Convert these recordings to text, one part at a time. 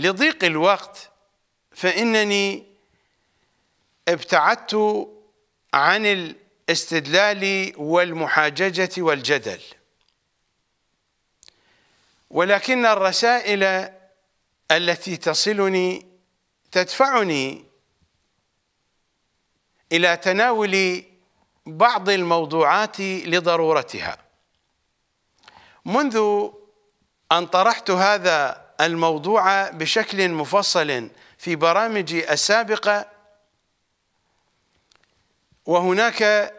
لضيق الوقت فإنني ابتعدت عن الاستدلال والمحاججة والجدل ولكن الرسائل التي تصلني تدفعني إلى تناول بعض الموضوعات لضرورتها منذ أن طرحت هذا الموضوع بشكل مفصل في برامجي السابقة وهناك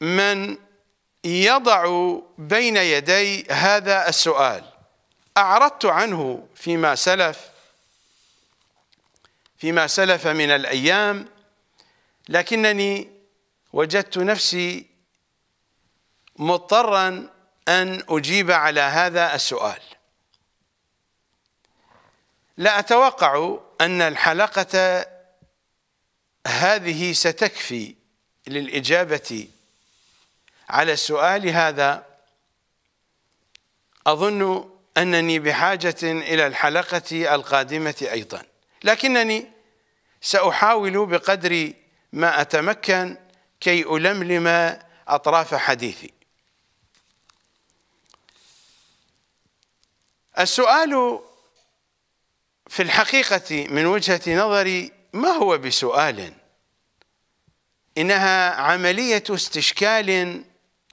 من يضع بين يدي هذا السؤال أعرضت عنه فيما سلف فيما سلف من الأيام لكنني وجدت نفسي مضطرا أن أجيب على هذا السؤال لا أتوقع أن الحلقة هذه ستكفي للإجابة على السؤال هذا أظن أنني بحاجة إلى الحلقة القادمة أيضا لكنني سأحاول بقدر ما أتمكن كي ألملم أطراف حديثي السؤال في الحقيقة من وجهة نظري ما هو بسؤال إنها عملية استشكال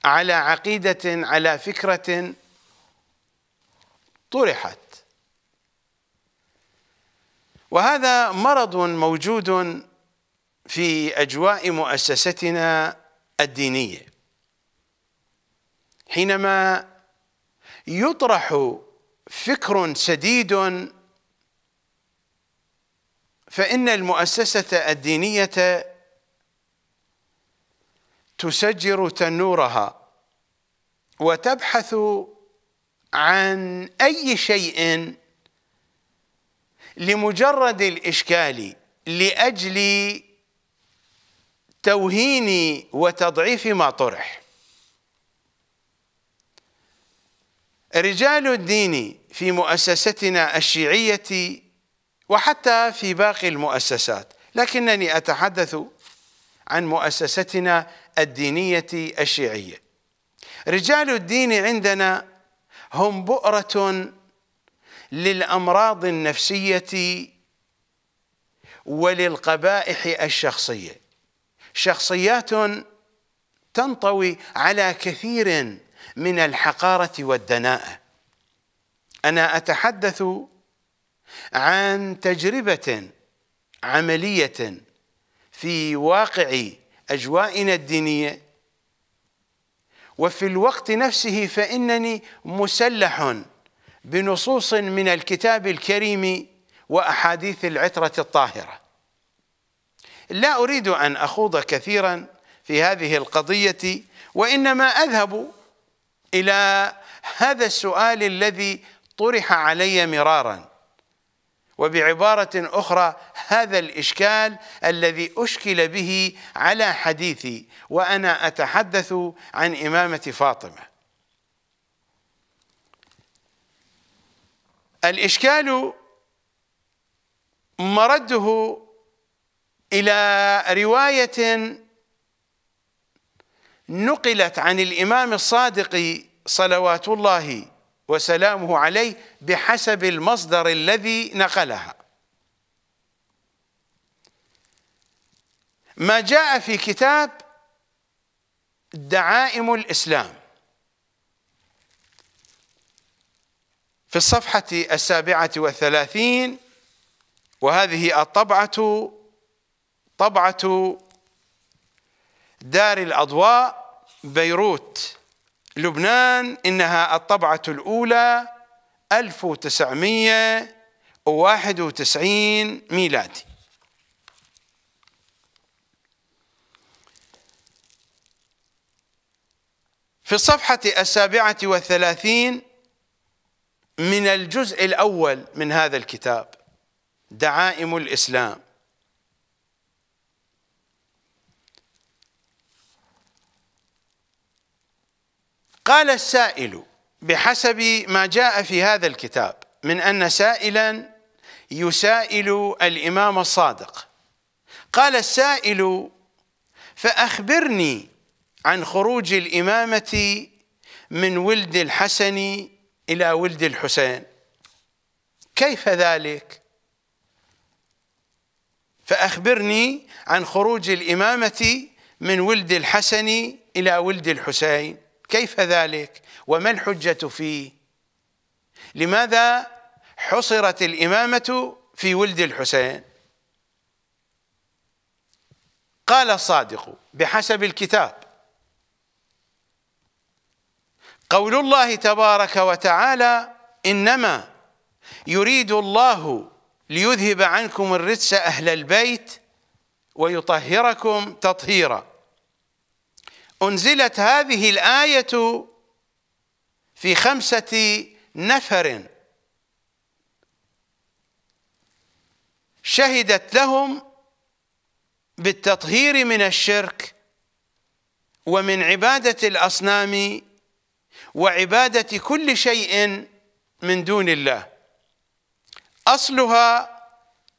على عقيدة على فكرة طرحت وهذا مرض موجود في أجواء مؤسستنا الدينية حينما يطرح فكر سديد فإن المؤسسة الدينية تسجر تنورها وتبحث عن أي شيء لمجرد الإشكال لأجل توهين وتضعيف ما طرح رجال الدين في مؤسستنا الشيعية وحتى في باقي المؤسسات لكنني أتحدث عن مؤسستنا الدينية الشيعية رجال الدين عندنا هم بؤرة للأمراض النفسية وللقبائح الشخصية شخصيات تنطوي على كثير من الحقارة والدناءة أنا أتحدث عن تجربة عملية في واقع أجوائنا الدينية وفي الوقت نفسه فإنني مسلح بنصوص من الكتاب الكريم وأحاديث العترة الطاهرة لا أريد أن أخوض كثيرا في هذه القضية وإنما أذهب إلى هذا السؤال الذي طرح علي مرارا وبعبارة أخرى هذا الإشكال الذي أشكل به على حديثي وأنا أتحدث عن إمامة فاطمة الإشكال مرده إلى رواية نقلت عن الإمام الصادق صلوات الله وسلامه عليه بحسب المصدر الذي نقلها ما جاء في كتاب دعائم الإسلام في الصفحة السابعة والثلاثين وهذه الطبعة طبعة دار الأضواء بيروت لبنان إنها الطبعة الأولى 1991 ميلادي في الصفحة السابعة والثلاثين من الجزء الأول من هذا الكتاب دعائم الإسلام قال السائل بحسب ما جاء في هذا الكتاب من أن سائلا يسائل الإمام الصادق قال السائل فأخبرني عن خروج الإمامة من ولد الحسن إلى ولد الحسين كيف ذلك؟ فأخبرني عن خروج الإمامة من ولد الحسن إلى ولد الحسين كيف ذلك وما الحجة فيه لماذا حصرت الإمامة في ولد الحسين قال الصادق بحسب الكتاب قول الله تبارك وتعالى إنما يريد الله ليذهب عنكم الرجس أهل البيت ويطهركم تطهيرا أنزلت هذه الآية في خمسة نفر شهدت لهم بالتطهير من الشرك ومن عبادة الأصنام وعبادة كل شيء من دون الله أصلها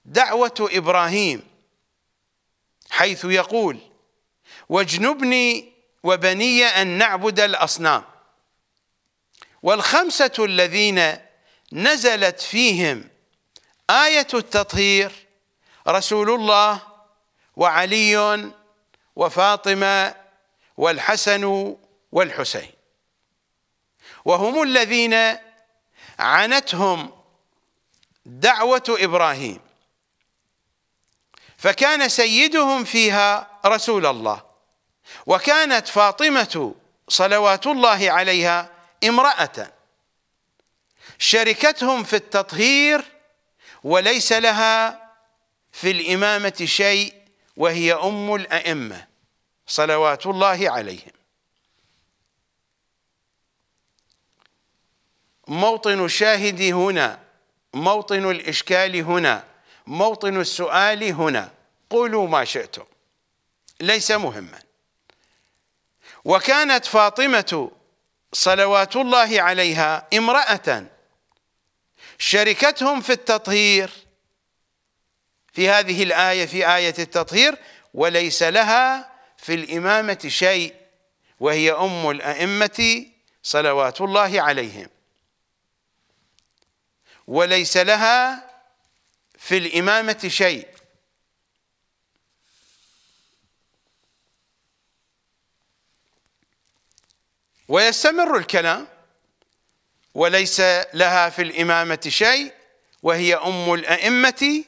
دعوة إبراهيم حيث يقول واجنبني وبني أن نعبد الأصنام والخمسة الذين نزلت فيهم آية التطهير رسول الله وعلي وفاطمة والحسن والحسين وهم الذين عنتهم دعوة إبراهيم فكان سيدهم فيها رسول الله وكانت فاطمة صلوات الله عليها امرأة شركتهم في التطهير وليس لها في الإمامة شيء وهي أم الأئمة صلوات الله عليهم موطن الشاهد هنا موطن الإشكال هنا موطن السؤال هنا قولوا ما شئتم ليس مهما وكانت فاطمة صلوات الله عليها امرأة شركتهم في التطهير في هذه الآية في آية التطهير وليس لها في الإمامة شيء وهي أم الأئمة صلوات الله عليهم وليس لها في الإمامة شيء ويستمر الكلام وليس لها في الإمامة شيء وهي أم الأئمة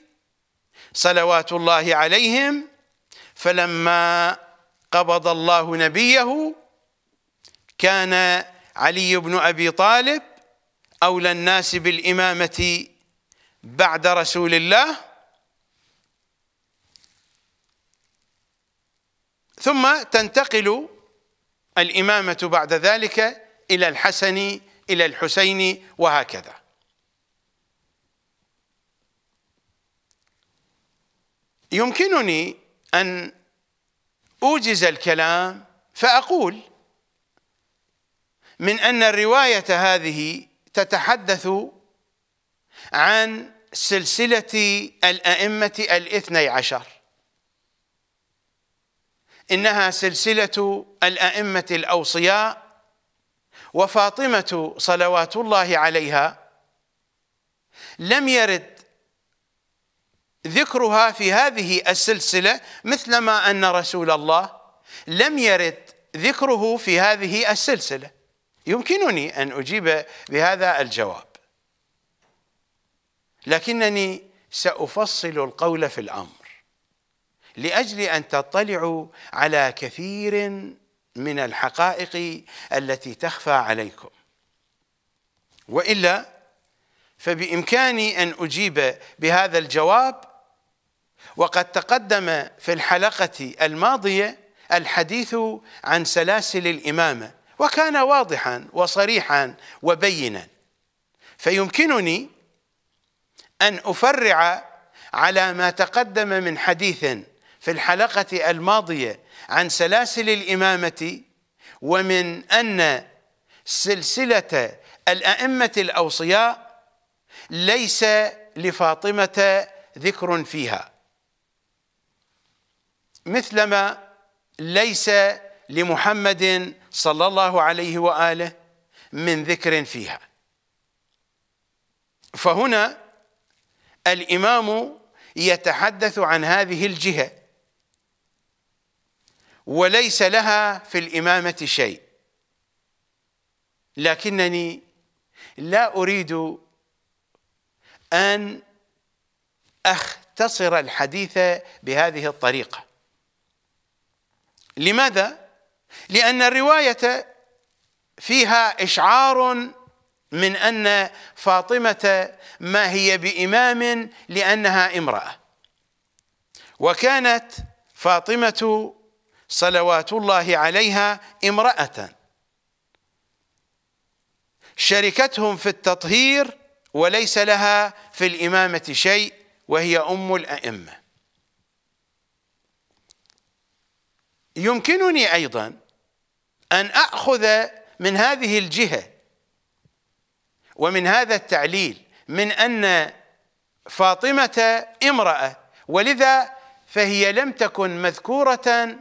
صلوات الله عليهم فلما قبض الله نبيه كان علي بن أبي طالب أولى الناس بالإمامة بعد رسول الله ثم تنتقل الإمامة بعد ذلك إلى الحسن إلى الحسين وهكذا يمكنني أن أوجز الكلام فأقول من أن الرواية هذه تتحدث عن سلسلة الأئمة الاثني عشر انها سلسله الائمه الاوصياء وفاطمه صلوات الله عليها لم يرد ذكرها في هذه السلسله مثلما ان رسول الله لم يرد ذكره في هذه السلسله يمكنني ان اجيب بهذا الجواب لكنني سافصل القول في الامر لاجل ان تطلعوا على كثير من الحقائق التي تخفى عليكم والا فبامكاني ان اجيب بهذا الجواب وقد تقدم في الحلقه الماضيه الحديث عن سلاسل الامامه وكان واضحا وصريحا وبينا فيمكنني ان افرع على ما تقدم من حديث في الحلقة الماضية عن سلاسل الإمامة ومن أن سلسلة الأئمة الأوصياء ليس لفاطمة ذكر فيها مثلما ليس لمحمد صلى الله عليه واله من ذكر فيها فهنا الامام يتحدث عن هذه الجهه وليس لها في الإمامة شيء لكنني لا أريد أن أختصر الحديث بهذه الطريقة لماذا؟ لأن الرواية فيها إشعار من أن فاطمة ما هي بإمام لأنها امرأة وكانت فاطمة صلوات الله عليها امرأة شركتهم في التطهير وليس لها في الإمامة شيء وهي أم الأئمة يمكنني أيضا أن أخذ من هذه الجهة ومن هذا التعليل من أن فاطمة امرأة ولذا فهي لم تكن مذكورة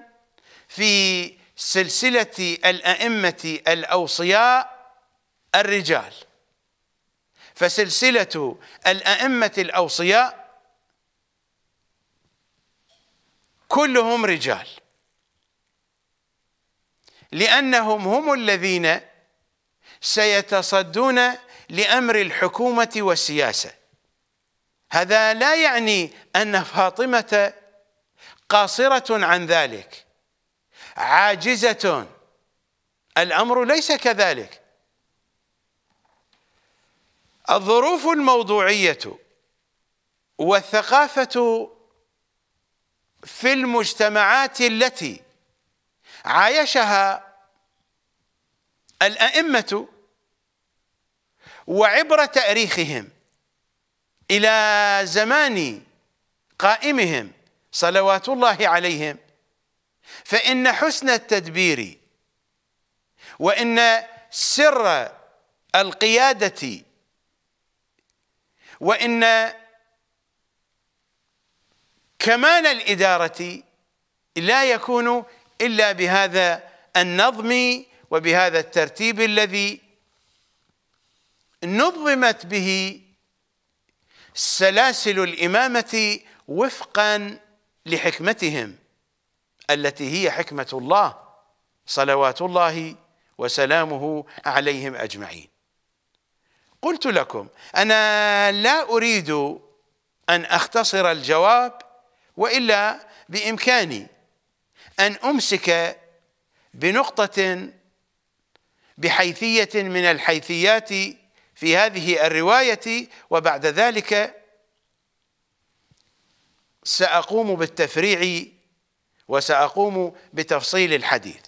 في سلسله الائمه الاوصياء الرجال فسلسله الائمه الاوصياء كلهم رجال لانهم هم الذين سيتصدون لامر الحكومه والسياسه هذا لا يعني ان فاطمه قاصره عن ذلك عاجزة الأمر ليس كذلك الظروف الموضوعية والثقافة في المجتمعات التي عايشها الأئمة وعبر تاريخهم إلى زمان قائمهم صلوات الله عليهم فإن حسن التدبير وإن سر القيادة وإن كمال الإدارة لا يكون إلا بهذا النظم وبهذا الترتيب الذي نظمت به سلاسل الإمامة وفقا لحكمتهم التي هي حكمة الله صلوات الله وسلامه عليهم أجمعين قلت لكم أنا لا أريد أن أختصر الجواب وإلا بإمكاني أن أمسك بنقطة بحيثية من الحيثيات في هذه الرواية وبعد ذلك سأقوم بالتفريع وساقوم بتفصيل الحديث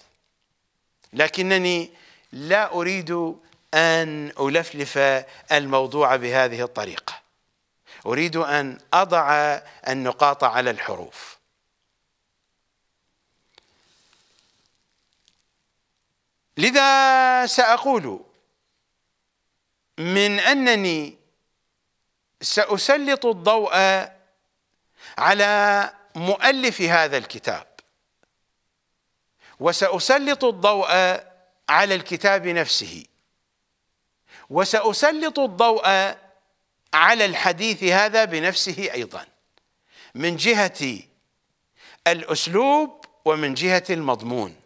لكنني لا اريد ان الفلف الموضوع بهذه الطريقه اريد ان اضع النقاط على الحروف لذا ساقول من انني ساسلط الضوء على مؤلف هذا الكتاب وسأسلط الضوء على الكتاب نفسه وسأسلط الضوء على الحديث هذا بنفسه أيضا من جهة الأسلوب ومن جهة المضمون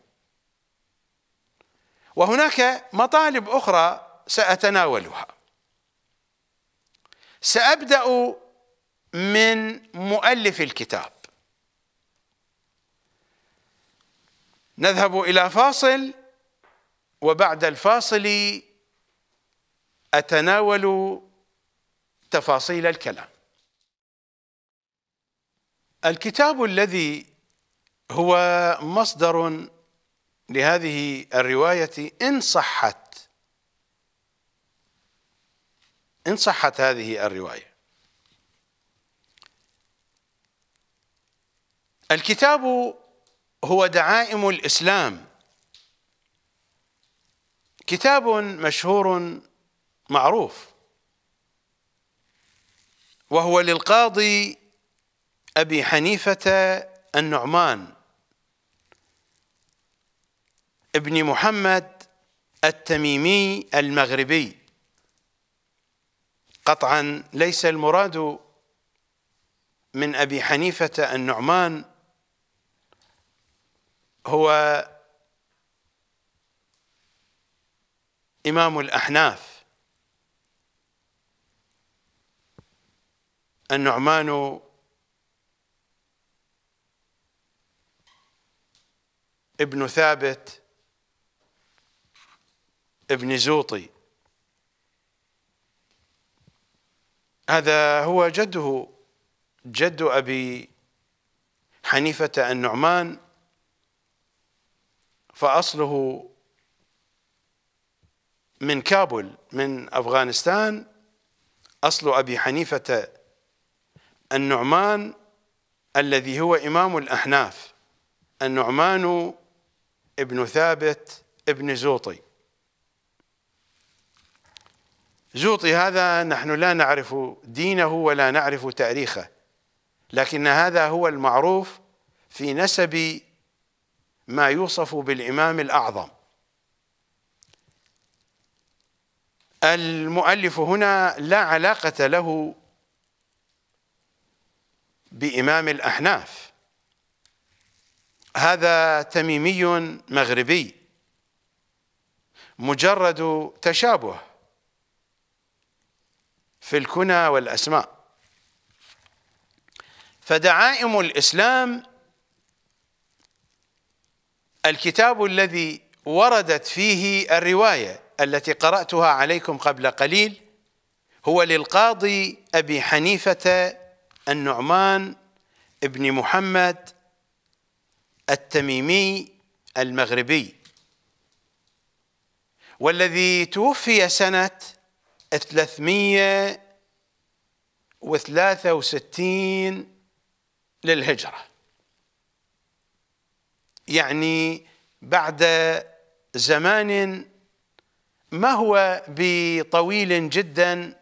وهناك مطالب أخرى سأتناولها سأبدأ من مؤلف الكتاب نذهب الى فاصل وبعد الفاصل اتناول تفاصيل الكلام الكتاب الذي هو مصدر لهذه الروايه ان صحت ان صحت هذه الروايه الكتاب هو دعائم الإسلام كتاب مشهور معروف وهو للقاضي أبي حنيفة النعمان ابن محمد التميمي المغربي قطعا ليس المراد من أبي حنيفة النعمان هو إمام الأحناف النعمان ابن ثابت ابن زوطي هذا هو جده جد أبي حنيفة النعمان فأصله من كابل من أفغانستان أصل أبي حنيفة النعمان الذي هو إمام الأحناف النعمان ابن ثابت ابن زوطي زوطي هذا نحن لا نعرف دينه ولا نعرف تاريخه لكن هذا هو المعروف في نسب ما يوصف بالإمام الأعظم المؤلف هنا لا علاقة له بإمام الأحناف هذا تميمي مغربي مجرد تشابه في الكنى والأسماء فدعائم الإسلام الكتاب الذي وردت فيه الروايه التي قراتها عليكم قبل قليل هو للقاضي ابي حنيفه النعمان بن محمد التميمي المغربي والذي توفي سنه 363 للهجره يعني بعد زمان ما هو بطويل جدا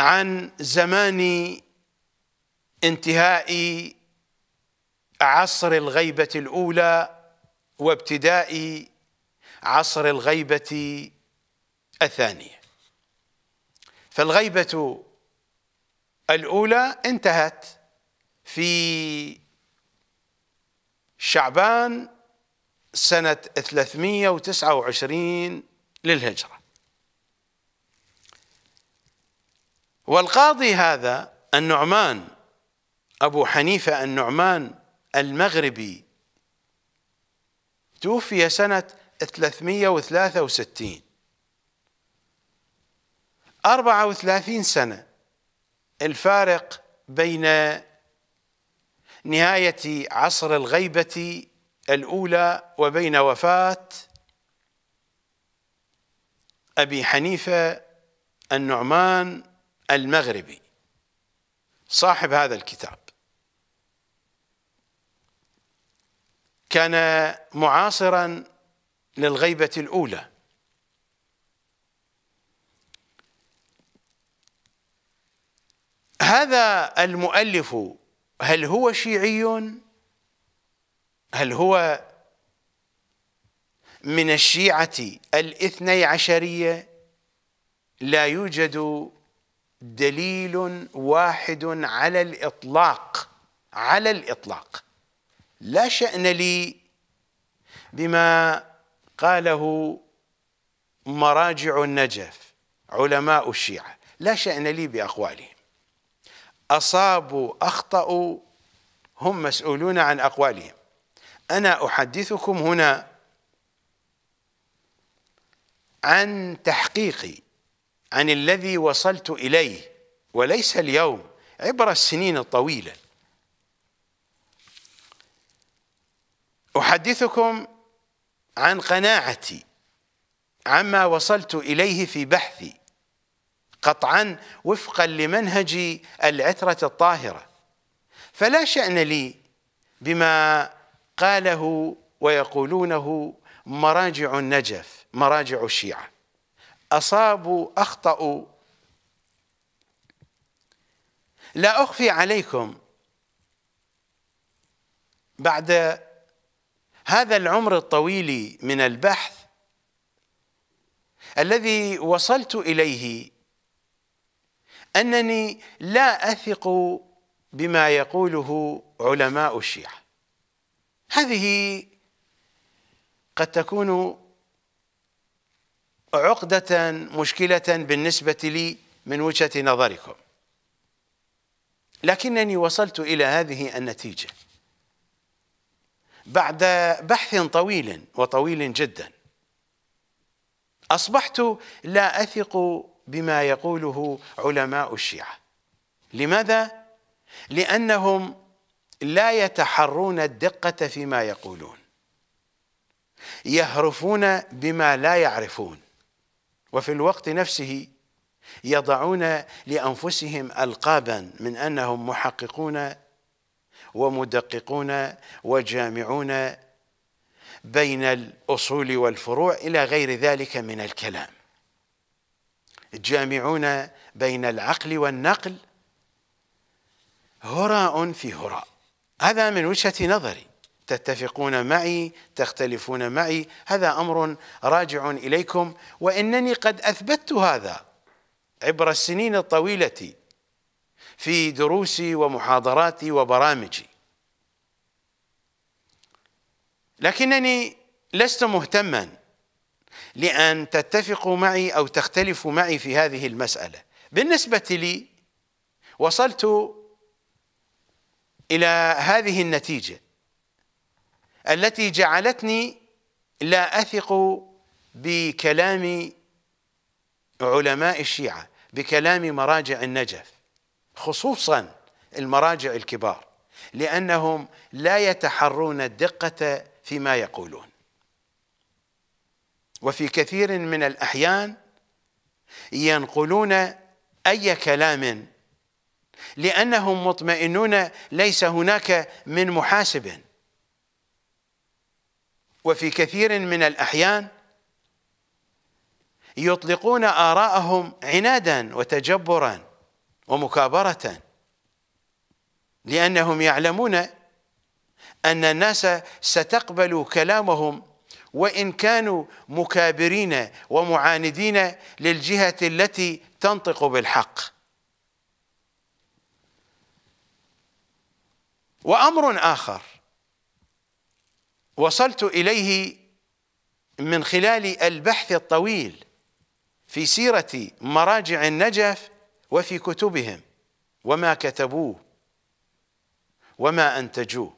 عن زمان انتهاء عصر الغيبة الأولى وابتداء عصر الغيبة الثانية فالغيبة الأولى انتهت في شعبان سنة 329 للهجرة والقاضي هذا النعمان أبو حنيفة النعمان المغربي توفي سنة 363 34 سنة الفارق بين نهاية عصر الغيبة الأولى وبين وفاة أبي حنيفة النعمان المغربي صاحب هذا الكتاب كان معاصرا للغيبة الأولى هذا المؤلف هل هو شيعي هل هو من الشيعة الاثني عشرية لا يوجد دليل واحد على الإطلاق على الإطلاق لا شأن لي بما قاله مراجع النجف علماء الشيعة لا شأن لي بأقوالهم أصابوا أخطأوا هم مسؤولون عن أقوالهم أنا أحدثكم هنا عن تحقيقي عن الذي وصلت إليه وليس اليوم عبر السنين الطويلة أحدثكم عن قناعتي عما وصلت إليه في بحثي قطعا وفقا لمنهج العترة الطاهرة فلا شأن لي بما قاله ويقولونه مراجع النجف مراجع الشيعة أصابوا أخطأوا لا أخفي عليكم بعد هذا العمر الطويل من البحث الذي وصلت إليه انني لا اثق بما يقوله علماء الشيعه هذه قد تكون عقده مشكله بالنسبه لي من وجهه نظركم لكنني وصلت الى هذه النتيجه بعد بحث طويل وطويل جدا اصبحت لا اثق بما يقوله علماء الشيعة لماذا؟ لأنهم لا يتحرون الدقة فيما يقولون يهرفون بما لا يعرفون وفي الوقت نفسه يضعون لأنفسهم ألقابا من أنهم محققون ومدققون وجامعون بين الأصول والفروع إلى غير ذلك من الكلام الجامعون بين العقل والنقل هراء في هراء هذا من وجهة نظري تتفقون معي تختلفون معي هذا أمر راجع إليكم وإنني قد أثبتت هذا عبر السنين الطويلة في دروسي ومحاضراتي وبرامجي لكنني لست مهتما لأن تتفقوا معي أو تختلفوا معي في هذه المسألة بالنسبة لي وصلت إلى هذه النتيجة التي جعلتني لا أثق بكلام علماء الشيعة بكلام مراجع النجف خصوصا المراجع الكبار لأنهم لا يتحرون الدقة فيما يقولون وفي كثير من الأحيان ينقلون أي كلام لأنهم مطمئنون ليس هناك من محاسب وفي كثير من الأحيان يطلقون آراءهم عنادا وتجبرا ومكابرة لأنهم يعلمون أن الناس ستقبل كلامهم وإن كانوا مكابرين ومعاندين للجهة التي تنطق بالحق وأمر آخر وصلت إليه من خلال البحث الطويل في سيرة مراجع النجف وفي كتبهم وما كتبوه وما أنتجوه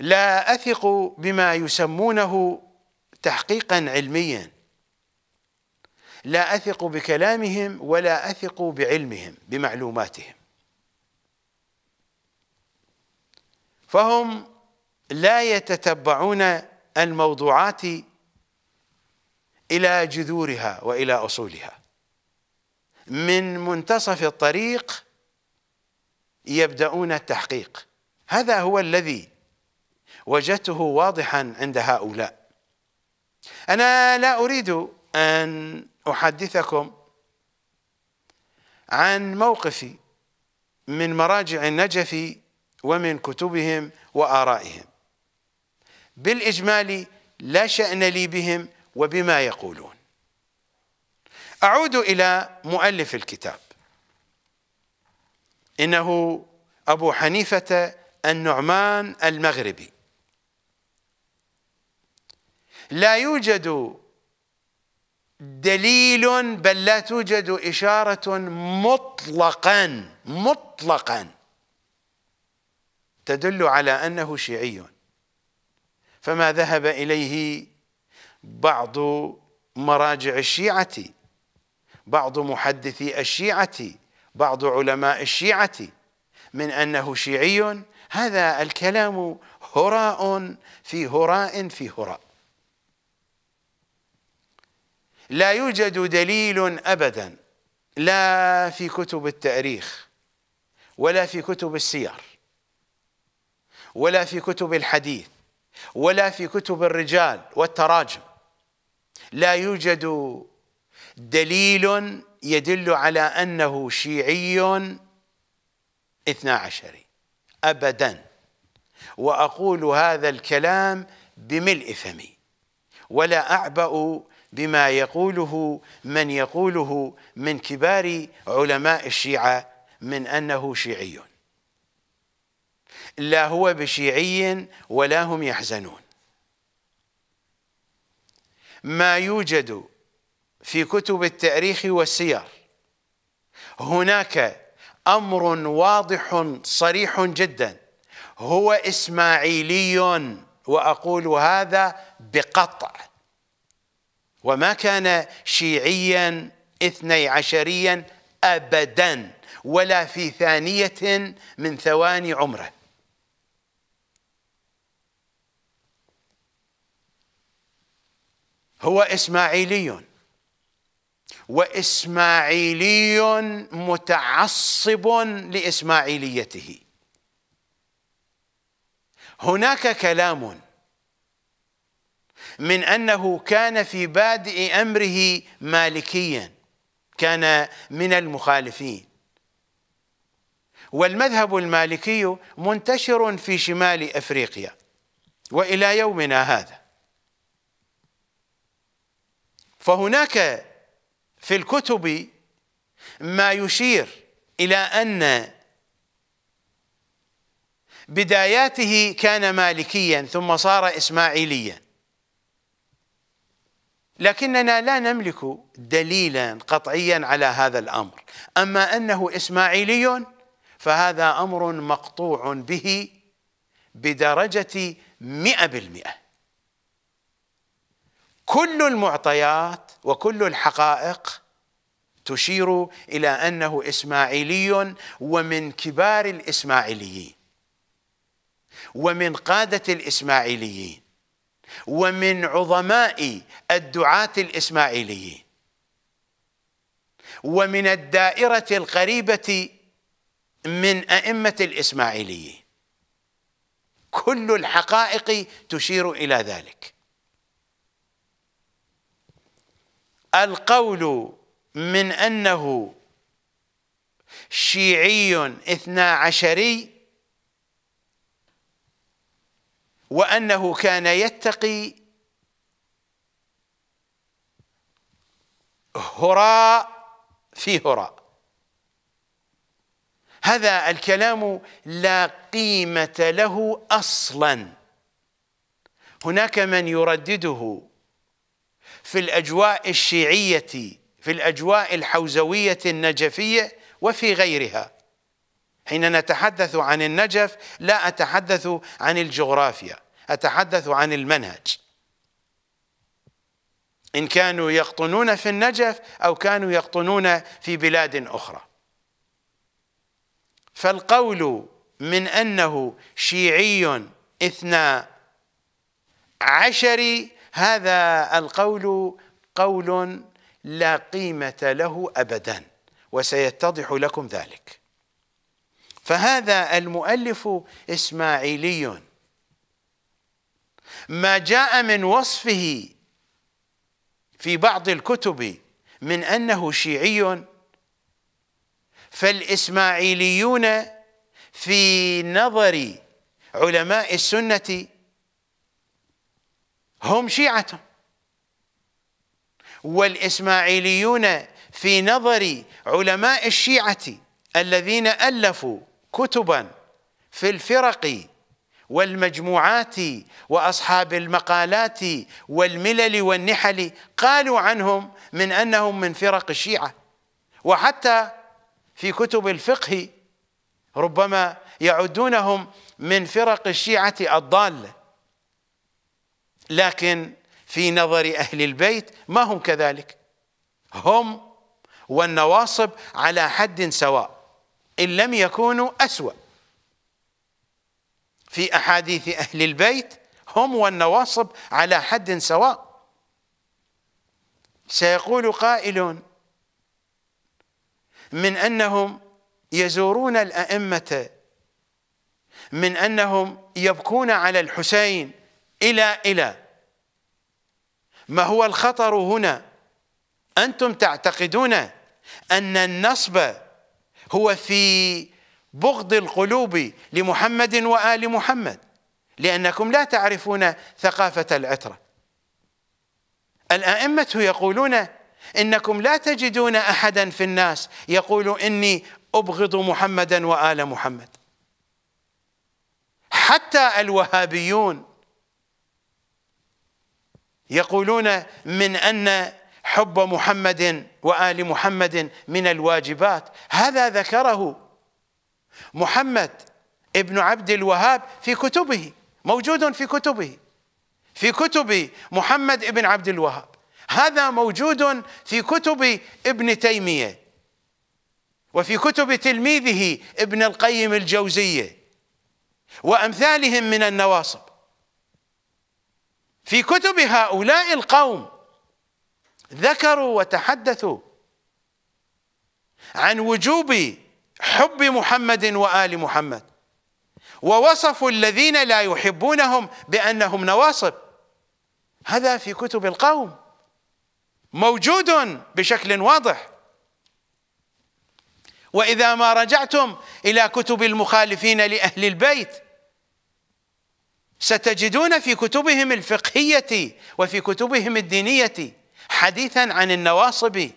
لا اثق بما يسمونه تحقيقا علميا لا اثق بكلامهم ولا اثق بعلمهم بمعلوماتهم فهم لا يتتبعون الموضوعات الى جذورها والى اصولها من منتصف الطريق يبدأون التحقيق هذا هو الذي وجدته واضحا عند هؤلاء انا لا اريد ان احدثكم عن موقفي من مراجع النجف ومن كتبهم وارائهم بالاجمال لا شان لي بهم وبما يقولون اعود الى مؤلف الكتاب انه ابو حنيفه النعمان المغربي لا يوجد دليل بل لا توجد إشارة مطلقا مطلقا تدل على أنه شيعي فما ذهب إليه بعض مراجع الشيعة بعض محدثي الشيعة بعض علماء الشيعة من أنه شيعي هذا الكلام هراء في هراء في هراء لا يوجد دليل أبدا لا في كتب التاريخ ولا في كتب السير ولا في كتب الحديث ولا في كتب الرجال والتراجم لا يوجد دليل يدل على أنه شيعي اثنا عشري أبدا وأقول هذا الكلام بملء فمي ولا أعبأ بما يقوله من يقوله من كبار علماء الشيعة من أنه شيعي لا هو بشيعي ولا هم يحزنون ما يوجد في كتب التاريخ والسير هناك أمر واضح صريح جدا هو إسماعيلي وأقول هذا بقطع وما كان شيعيا اثني عشريا أبدا ولا في ثانية من ثواني عمره هو إسماعيلي وإسماعيلي متعصب لإسماعيليته هناك كلام من أنه كان في بادئ أمره مالكيا كان من المخالفين والمذهب المالكي منتشر في شمال أفريقيا وإلى يومنا هذا فهناك في الكتب ما يشير إلى أن بداياته كان مالكيا ثم صار إسماعيليا لكننا لا نملك دليلا قطعيا على هذا الامر اما انه اسماعيلي فهذا امر مقطوع به بدرجه مئة بالمئة كل المعطيات وكل الحقائق تشير إلى أنه إسماعيلي ومن كبار الإسماعيليين ومن قادة الإسماعيليين ومن عظماء الدعاة الإسماعيليين ومن الدائرة القريبة من أئمة الإسماعيليين كل الحقائق تشير إلى ذلك القول من أنه شيعي اثنا عشري وأنه كان يتقي هراء في هراء هذا الكلام لا قيمة له أصلا هناك من يردده في الأجواء الشيعية في الأجواء الحوزوية النجفية وفي غيرها حين نتحدث عن النجف لا أتحدث عن الجغرافيا أتحدث عن المنهج إن كانوا يقطنون في النجف أو كانوا يقطنون في بلاد أخرى فالقول من أنه شيعي إثنى عشري هذا القول قول لا قيمة له أبدا وسيتضح لكم ذلك فهذا المؤلف اسماعيلي ما جاء من وصفه في بعض الكتب من انه شيعي فالاسماعيليون في نظر علماء السنه هم شيعه والاسماعيليون في نظر علماء الشيعه الذين الفوا كتبا في الفرق والمجموعات واصحاب المقالات والملل والنحل قالوا عنهم من انهم من فرق الشيعه وحتى في كتب الفقه ربما يعدونهم من فرق الشيعه الضاله لكن في نظر اهل البيت ما هم كذلك هم والنواصب على حد سواء إن لم يكونوا أسوأ في أحاديث أهل البيت هم والنواصب على حد سواء سيقول قائل من أنهم يزورون الأئمة من أنهم يبكون على الحسين إلى إلى ما هو الخطر هنا أنتم تعتقدون أن النصب هو في بغض القلوب لمحمد وآل محمد لأنكم لا تعرفون ثقافة العترة الأئمة يقولون إنكم لا تجدون أحدا في الناس يقول إني أبغض محمدا وآل محمد حتى الوهابيون يقولون من أن حب محمد وآل محمد من الواجبات هذا ذكره محمد ابن عبد الوهاب في كتبه موجود في كتبه في كتب محمد ابن عبد الوهاب هذا موجود في كتب ابن تيمية وفي كتب تلميذه ابن القيم الجوزية وأمثالهم من النواصب في كتب هؤلاء القوم ذكروا وتحدثوا عن وجوب حب محمد وآل محمد ووصفوا الذين لا يحبونهم بأنهم نواصب هذا في كتب القوم موجود بشكل واضح وإذا ما رجعتم إلى كتب المخالفين لأهل البيت ستجدون في كتبهم الفقهية وفي كتبهم الدينية حديثا عن النواصب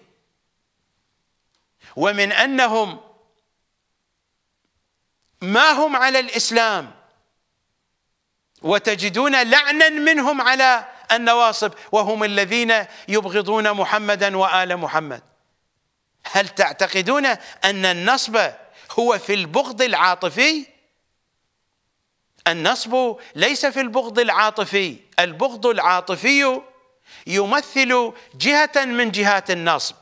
ومن انهم ما هم على الاسلام وتجدون لعنا منهم على النواصب وهم الذين يبغضون محمدا وال محمد هل تعتقدون ان النصب هو في البغض العاطفي النصب ليس في البغض العاطفي البغض العاطفي يمثل جهة من جهات النصب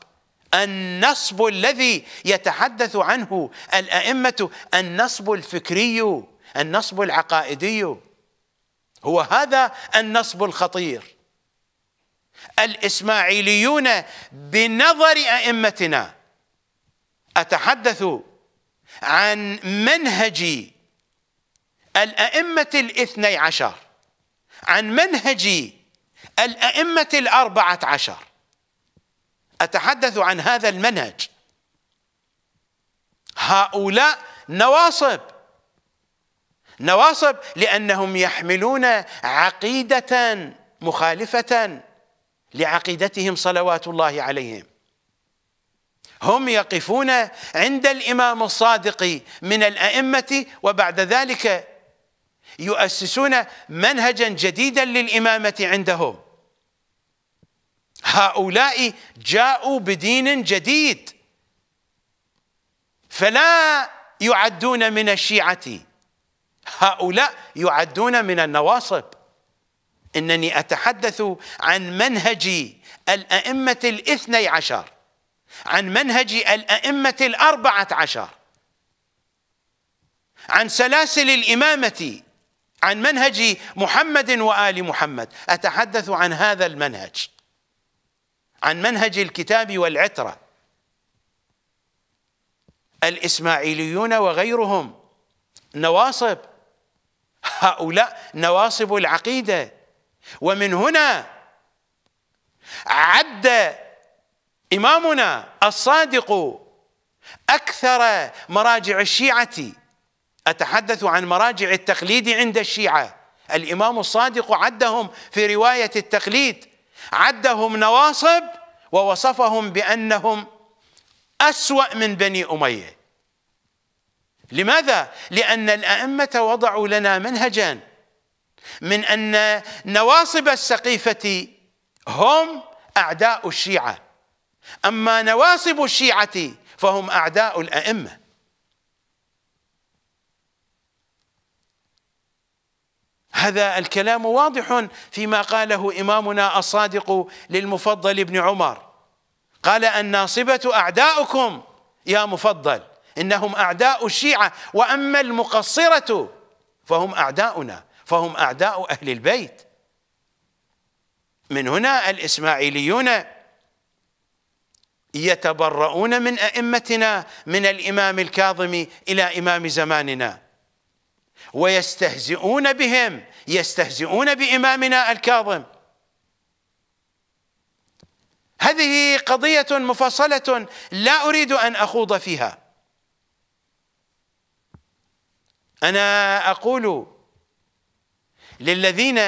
النصب الذي يتحدث عنه الأئمة النصب الفكري النصب العقائدي هو هذا النصب الخطير الإسماعيليون بنظر أئمتنا أتحدث عن منهج الأئمة الاثني عشر عن منهج الأئمة الأربعة عشر أتحدث عن هذا المنهج هؤلاء نواصب نواصب لأنهم يحملون عقيدة مخالفة لعقيدتهم صلوات الله عليهم هم يقفون عند الإمام الصادق من الأئمة وبعد ذلك يؤسسون منهجا جديدا للإمامة عندهم هؤلاء جاءوا بدين جديد فلا يعدون من الشيعة هؤلاء يعدون من النواصب إنني أتحدث عن منهج الأئمة الاثني عشر عن منهج الأئمة الأربعة عشر عن سلاسل الإمامة عن منهج محمد وال محمد اتحدث عن هذا المنهج عن منهج الكتاب والعتره الاسماعيليون وغيرهم نواصب هؤلاء نواصب العقيده ومن هنا عد امامنا الصادق اكثر مراجع الشيعه أتحدث عن مراجع التقليد عند الشيعة الإمام الصادق عدهم في رواية التقليد عدهم نواصب ووصفهم بأنهم أسوأ من بني أمية لماذا؟ لأن الأئمة وضعوا لنا منهجا من أن نواصب السقيفة هم أعداء الشيعة أما نواصب الشيعة فهم أعداء الأئمة هذا الكلام واضح فيما قاله إمامنا الصادق للمفضل بن عمر قال الناصبة أعداؤكم يا مفضل إنهم أعداء الشيعة وأما المقصرة فهم أعداؤنا فهم أعداء أهل البيت من هنا الإسماعيليون يتبرؤون من أئمتنا من الإمام الكاظم إلى إمام زماننا ويستهزئون بهم يستهزئون بإمامنا الكاظم هذه قضية مفصلة لا أريد أن أخوض فيها أنا أقول للذين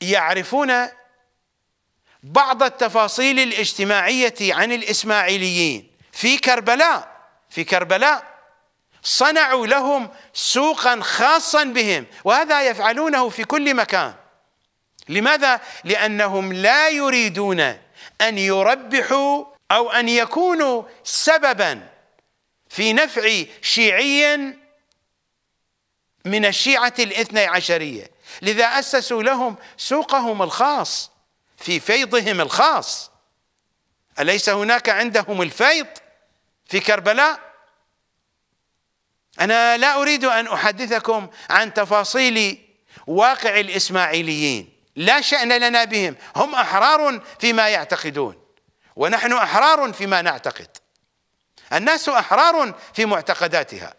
يعرفون بعض التفاصيل الاجتماعية عن الإسماعيليين في كربلاء في كربلاء صنعوا لهم سوقا خاصا بهم وهذا يفعلونه في كل مكان لماذا؟ لأنهم لا يريدون أن يربحوا أو أن يكونوا سببا في نفع شيعي من الشيعة الاثني عشرية لذا أسسوا لهم سوقهم الخاص في فيضهم الخاص أليس هناك عندهم الفيض في كربلاء أنا لا أريد أن أحدثكم عن تفاصيل واقع الإسماعيليين لا شأن لنا بهم هم أحرار فيما يعتقدون ونحن أحرار فيما نعتقد الناس أحرار في معتقداتها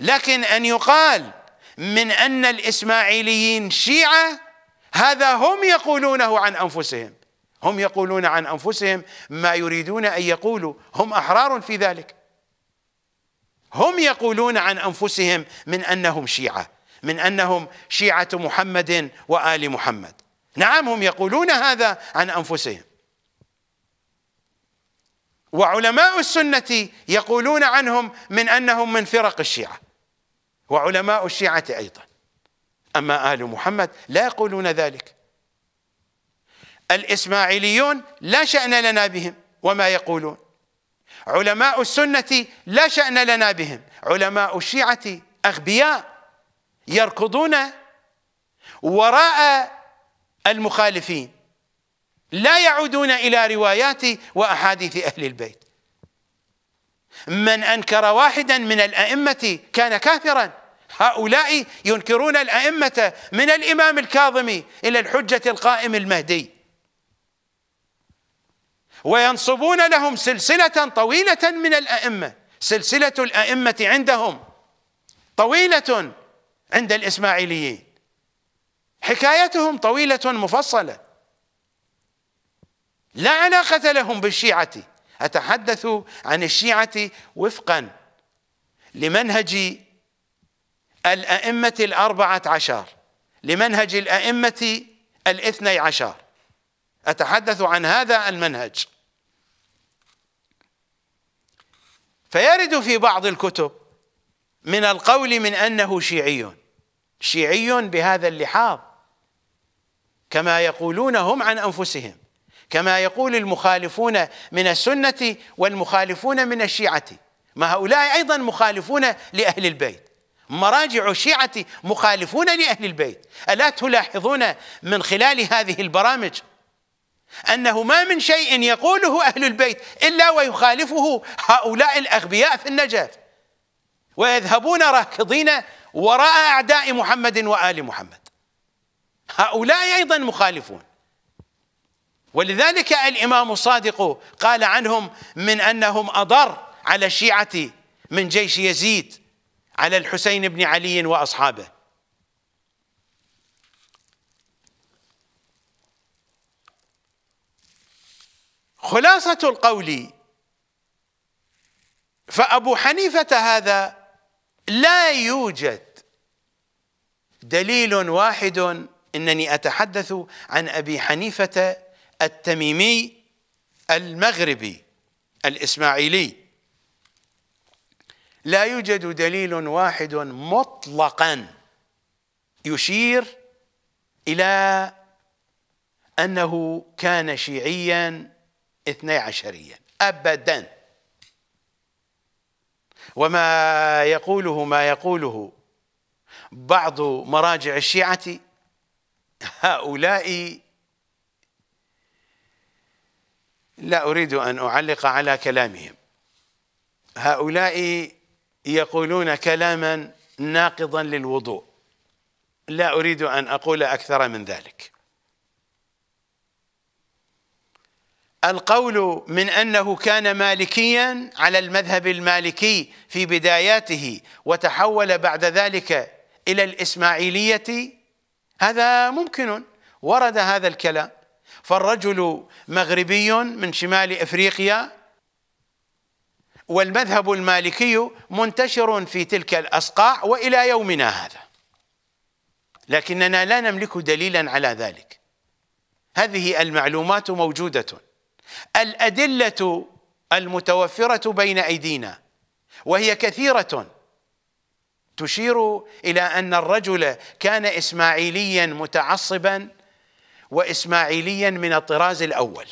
لكن أن يقال من أن الإسماعيليين شيعة هذا هم يقولونه عن أنفسهم هم يقولون عن أنفسهم ما يريدون أن يقولوا هم أحرار في ذلك هم يقولون عن انفسهم من انهم شيعه من انهم شيعه محمد وال محمد نعم هم يقولون هذا عن انفسهم وعلماء السنه يقولون عنهم من انهم من فرق الشيعه وعلماء الشيعه ايضا اما ال محمد لا يقولون ذلك الاسماعيليون لا شان لنا بهم وما يقولون علماء السنة لا شأن لنا بهم علماء الشيعة أغبياء يركضون وراء المخالفين لا يعودون إلى روايات وأحاديث أهل البيت من أنكر واحدا من الأئمة كان كافرا هؤلاء ينكرون الأئمة من الإمام الكاظم إلى الحجة القائم المهدي وينصبون لهم سلسلة طويلة من الأئمة سلسلة الأئمة عندهم طويلة عند الإسماعيليين حكايتهم طويلة مفصلة لا علاقة لهم بالشيعة أتحدث عن الشيعة وفقا لمنهج الأئمة الأربعة عشر لمنهج الأئمة الاثني عشر أتحدث عن هذا المنهج فيرد في بعض الكتب من القول من أنه شيعي شيعي بهذا اللحاظ كما يقولون هم عن أنفسهم كما يقول المخالفون من السنة والمخالفون من الشيعة ما هؤلاء أيضا مخالفون لأهل البيت مراجع الشيعة مخالفون لأهل البيت ألا تلاحظون من خلال هذه البرامج أنه ما من شيء يقوله أهل البيت إلا ويخالفه هؤلاء الأغبياء في النجف ويذهبون راكضين وراء أعداء محمد وآل محمد هؤلاء أيضا مخالفون ولذلك الإمام الصادق قال عنهم من أنهم أضر على الشيعة من جيش يزيد على الحسين بن علي وأصحابه خلاصة القول فأبو حنيفة هذا لا يوجد دليل واحد انني اتحدث عن ابي حنيفه التميمي المغربي الاسماعيلي لا يوجد دليل واحد مطلقا يشير الى انه كان شيعيا اثني عشريا أبدا وما يقوله ما يقوله بعض مراجع الشيعة هؤلاء لا أريد أن أعلق على كلامهم هؤلاء يقولون كلاما ناقضا للوضوء لا أريد أن أقول أكثر من ذلك القول من انه كان مالكيا على المذهب المالكي في بداياته وتحول بعد ذلك الى الاسماعيليه هذا ممكن ورد هذا الكلام فالرجل مغربي من شمال افريقيا والمذهب المالكي منتشر في تلك الاصقاع والى يومنا هذا لكننا لا نملك دليلا على ذلك هذه المعلومات موجوده الأدلة المتوفرة بين أيدينا وهي كثيرة تشير إلى أن الرجل كان إسماعيليا متعصبا وإسماعيليا من الطراز الأول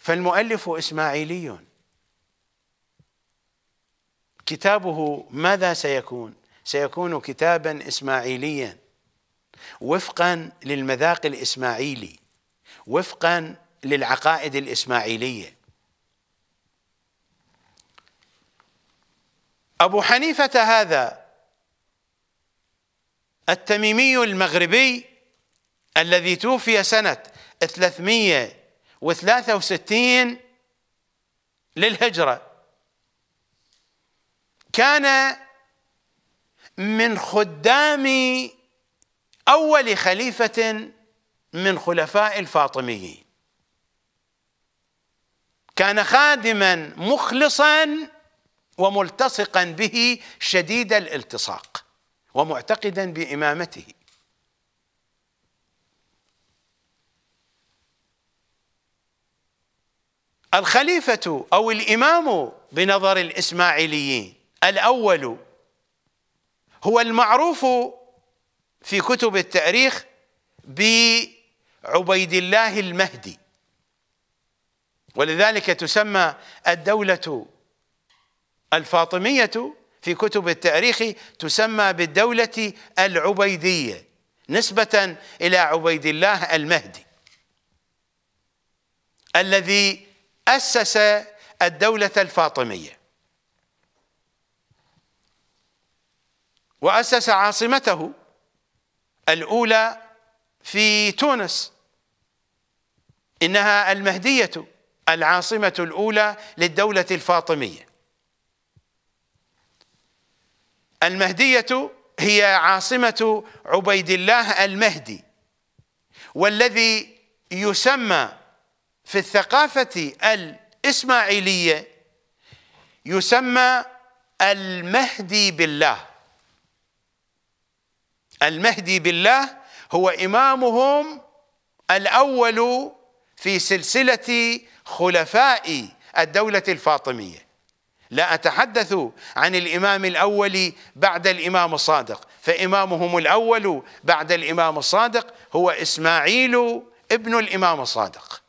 فالمؤلف إسماعيلي كتابه ماذا سيكون؟ سيكون كتابا إسماعيليا وفقا للمذاق الاسماعيلي وفقا للعقائد الاسماعيليه ابو حنيفه هذا التميمي المغربي الذي توفي سنه 363 للهجره كان من خدام أول خليفة من خلفاء الفاطميين كان خادما مخلصا وملتصقا به شديد الالتصاق ومعتقدا بإمامته الخليفة أو الإمام بنظر الإسماعيليين الأول هو المعروف في كتب التاريخ بعبيد الله المهدي ولذلك تسمى الدولة الفاطمية في كتب التاريخ تسمى بالدولة العبيدية نسبة إلى عبيد الله المهدي الذي أسس الدولة الفاطمية وأسس عاصمته الأولى في تونس إنها المهدية العاصمة الأولى للدولة الفاطمية المهدية هي عاصمة عبيد الله المهدي والذي يسمى في الثقافة الإسماعيلية يسمى المهدي بالله المهدي بالله هو إمامهم الأول في سلسلة خلفاء الدولة الفاطمية لا أتحدث عن الإمام الأول بعد الإمام الصادق فإمامهم الأول بعد الإمام الصادق هو إسماعيل ابن الإمام الصادق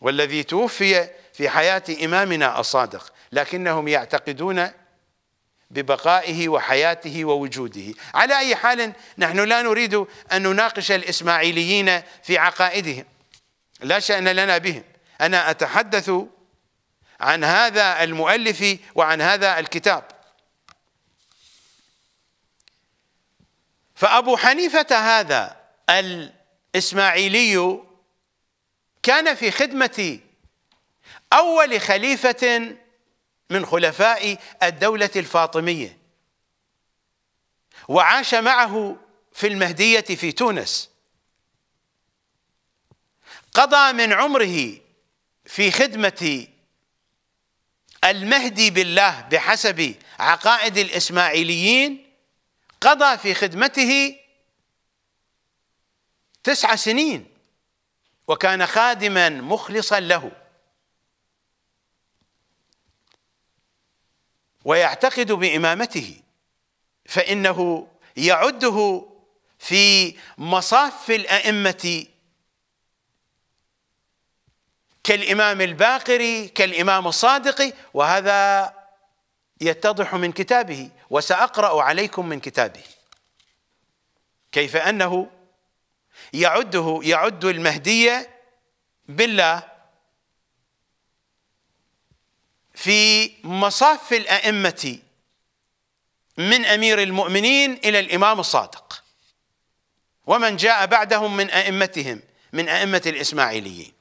والذي توفي في حياة إمامنا الصادق لكنهم يعتقدون ببقائه وحياته ووجوده على أي حال نحن لا نريد أن نناقش الإسماعيليين في عقائدهم لا شأن لنا بهم أنا أتحدث عن هذا المؤلف وعن هذا الكتاب فأبو حنيفة هذا الإسماعيلي كان في خدمة أول خليفة من خلفاء الدولة الفاطمية وعاش معه في المهدية في تونس قضى من عمره في خدمة المهدي بالله بحسب عقائد الإسماعيليين قضى في خدمته تسع سنين وكان خادما مخلصا له ويعتقد بإمامته فإنه يعده في مصاف الأئمة كالإمام الباقري كالإمام الصادق وهذا يتضح من كتابه وسأقرأ عليكم من كتابه كيف أنه يعده يعد المهدي بالله في مصاف الأئمة من أمير المؤمنين إلى الإمام الصادق ومن جاء بعدهم من أئمتهم من أئمة الإسماعيليين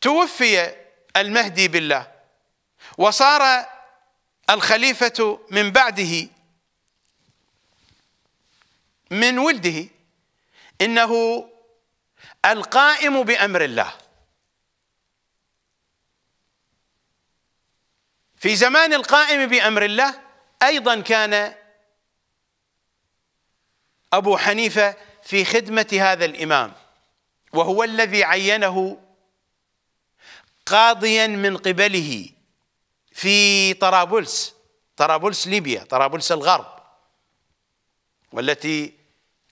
توفي المهدي بالله وصار الخليفة من بعده من ولده إنه القائم بأمر الله في زمان القائم بامر الله ايضا كان ابو حنيفه في خدمه هذا الامام وهو الذي عينه قاضيا من قبله في طرابلس طرابلس ليبيا طرابلس الغرب والتي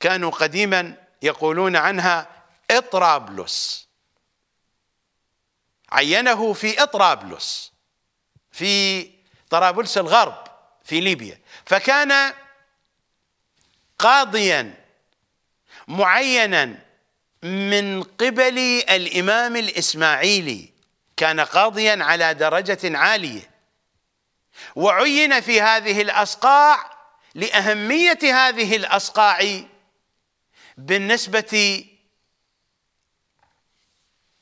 كانوا قديما يقولون عنها اطرابلس عينه في اطرابلس في طرابلس الغرب في ليبيا فكان قاضيا معينا من قبل الامام الاسماعيلي كان قاضيا على درجه عاليه وعين في هذه الاصقاع لاهميه هذه الاصقاع بالنسبه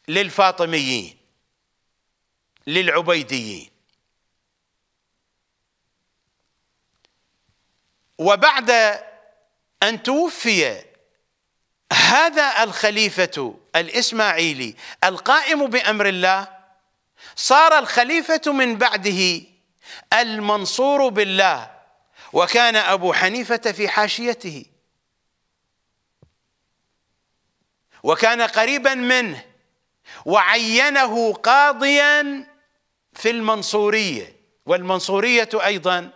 للفاطميين للعبيديين وبعد أن توفي هذا الخليفة الإسماعيلي القائم بأمر الله صار الخليفة من بعده المنصور بالله وكان أبو حنيفة في حاشيته وكان قريبا منه وعينه قاضيا في المنصورية والمنصورية أيضا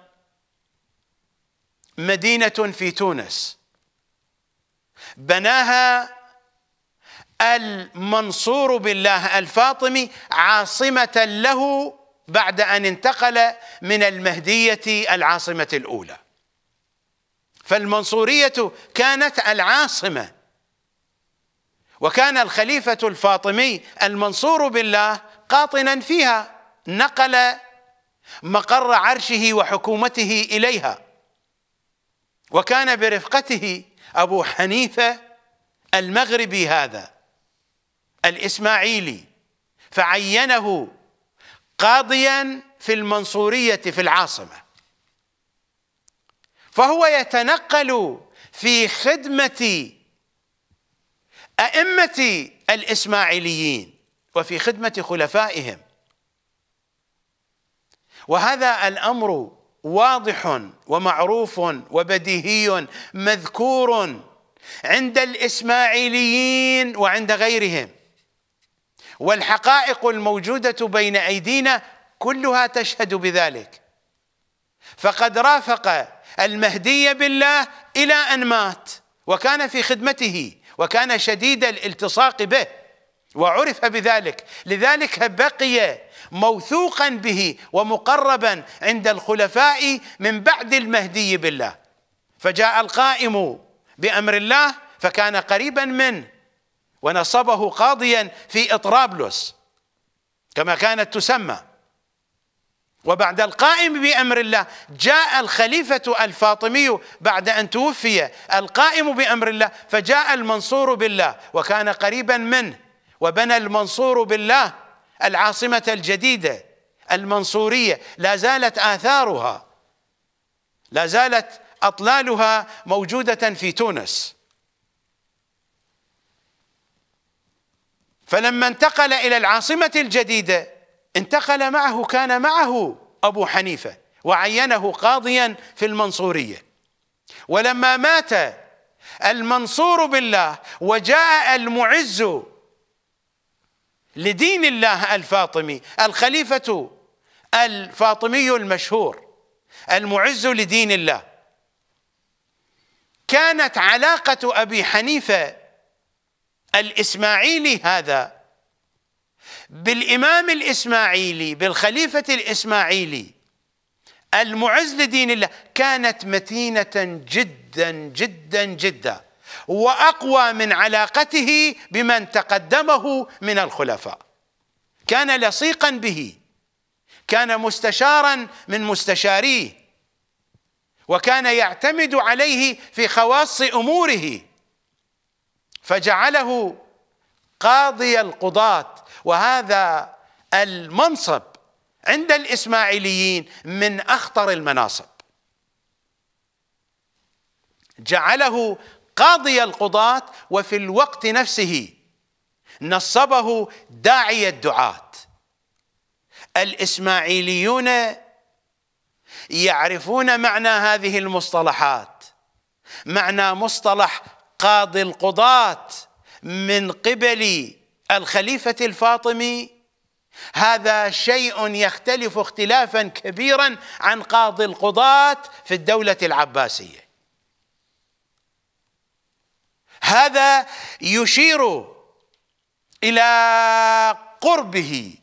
مدينة في تونس بناها المنصور بالله الفاطمي عاصمة له بعد أن انتقل من المهدية العاصمة الأولى فالمنصورية كانت العاصمة وكان الخليفة الفاطمي المنصور بالله قاطنا فيها نقل مقر عرشه وحكومته إليها وكان برفقته أبو حنيفة المغربي هذا الإسماعيلي فعينه قاضيا في المنصورية في العاصمة فهو يتنقل في خدمة أئمة الإسماعيليين وفي خدمة خلفائهم وهذا الأمر واضح ومعروف وبديهي مذكور عند الاسماعيليين وعند غيرهم والحقائق الموجوده بين ايدينا كلها تشهد بذلك فقد رافق المهدي بالله الى ان مات وكان في خدمته وكان شديد الالتصاق به وعرف بذلك لذلك بقي موثوقا به ومقربا عند الخلفاء من بعد المهدي بالله فجاء القائم بامر الله فكان قريبا منه ونصبه قاضيا في اطرابلس كما كانت تسمى وبعد القائم بامر الله جاء الخليفه الفاطمي بعد ان توفي القائم بامر الله فجاء المنصور بالله وكان قريبا منه وبنى المنصور بالله العاصمة الجديدة المنصورية لا زالت آثارها لا زالت أطلالها موجودة في تونس فلما انتقل إلى العاصمة الجديدة انتقل معه كان معه أبو حنيفة وعينه قاضيا في المنصورية ولما مات المنصور بالله وجاء المعز لدين الله الفاطمي الخليفة الفاطمي المشهور المعز لدين الله كانت علاقة أبي حنيفة الإسماعيلي هذا بالإمام الإسماعيلي بالخليفة الإسماعيلي المعز لدين الله كانت متينة جدا جدا جدا واقوى من علاقته بمن تقدمه من الخلفاء كان لصيقا به كان مستشارا من مستشاريه وكان يعتمد عليه في خواص اموره فجعله قاضي القضاة وهذا المنصب عند الاسماعيليين من اخطر المناصب جعله قاضي القضاة وفي الوقت نفسه نصبه داعي الدعاة الإسماعيليون يعرفون معنى هذه المصطلحات معنى مصطلح قاضي القضاة من قبل الخليفة الفاطمي هذا شيء يختلف اختلافا كبيرا عن قاضي القضاة في الدولة العباسية هذا يشير إلى قربه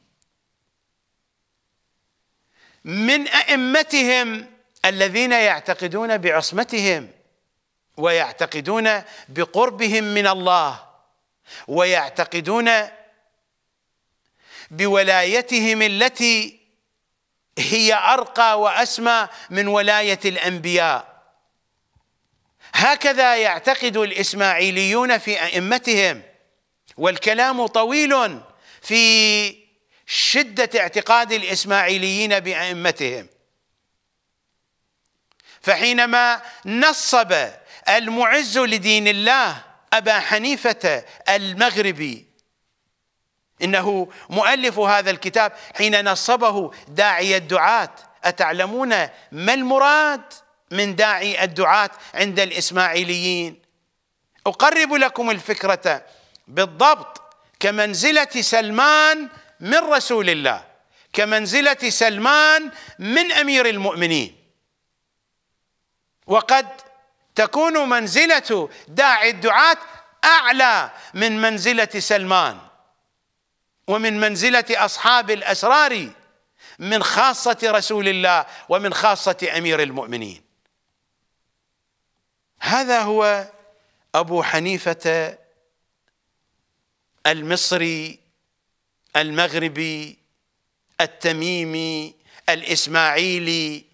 من أئمتهم الذين يعتقدون بعصمتهم ويعتقدون بقربهم من الله ويعتقدون بولايتهم التي هي ارقى واسمى من ولايه الانبياء هكذا يعتقد الاسماعيليون في ائمتهم والكلام طويل في شده اعتقاد الاسماعيليين بائمتهم فحينما نصب المعز لدين الله ابا حنيفه المغربي انه مؤلف هذا الكتاب حين نصبه داعي الدعاه اتعلمون ما المراد من داعي الدعاة عند الإسماعيليين أقرب لكم الفكرة بالضبط كمنزلة سلمان من رسول الله كمنزلة سلمان من أمير المؤمنين وقد تكون منزلة داعي الدعاة أعلى من منزلة سلمان ومن منزلة أصحاب الأسرار من خاصة رسول الله ومن خاصة أمير المؤمنين هذا هو أبو حنيفة المصري المغربي التميمي الإسماعيلي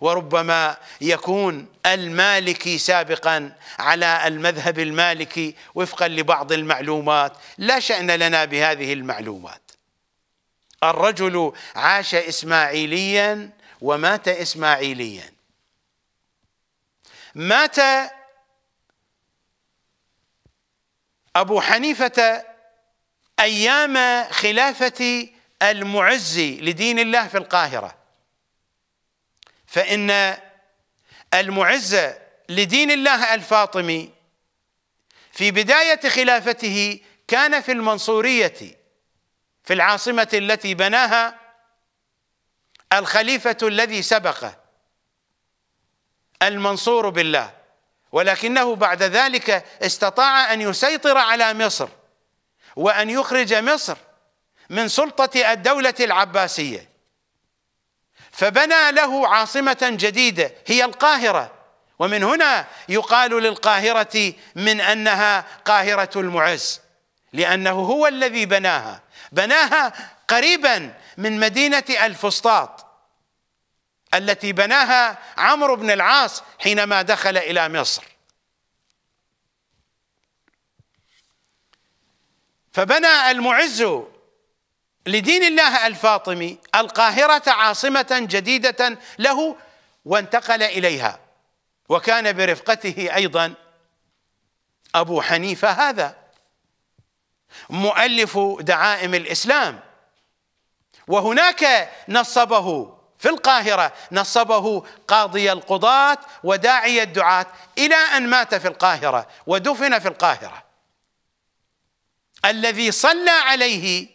وربما يكون المالكي سابقا على المذهب المالكي وفقا لبعض المعلومات لا شأن لنا بهذه المعلومات الرجل عاش إسماعيليا ومات إسماعيليا مات أبو حنيفة أيام خلافة المعزي لدين الله في القاهرة فإن المعز لدين الله الفاطمي في بداية خلافته كان في المنصورية في العاصمة التي بناها الخليفة الذي سبقه المنصور بالله ولكنه بعد ذلك استطاع ان يسيطر على مصر وان يخرج مصر من سلطه الدوله العباسيه فبنى له عاصمه جديده هي القاهره ومن هنا يقال للقاهره من انها قاهره المعز لانه هو الذي بناها بناها قريبا من مدينه الفسطاط التي بناها عمرو بن العاص حينما دخل الى مصر فبنى المعز لدين الله الفاطمي القاهره عاصمه جديده له وانتقل اليها وكان برفقته ايضا ابو حنيفه هذا مؤلف دعائم الاسلام وهناك نصبه في القاهرة نصبه قاضي القضاة وداعي الدعاة إلى أن مات في القاهرة ودفن في القاهرة الذي صلى عليه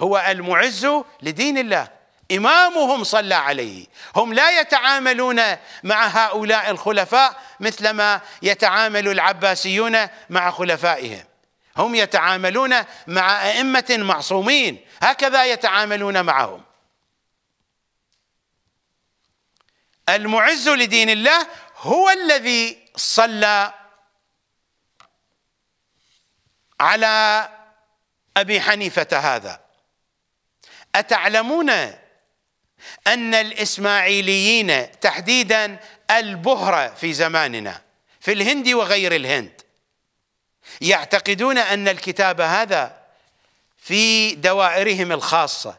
هو المعز لدين الله إمامهم صلى عليه هم لا يتعاملون مع هؤلاء الخلفاء مثلما يتعامل العباسيون مع خلفائهم هم يتعاملون مع أئمة معصومين هكذا يتعاملون معهم المعز لدين الله هو الذي صلى على ابي حنيفه هذا اتعلمون ان الاسماعيليين تحديدا البهره في زماننا في الهند وغير الهند يعتقدون ان الكتاب هذا في دوائرهم الخاصه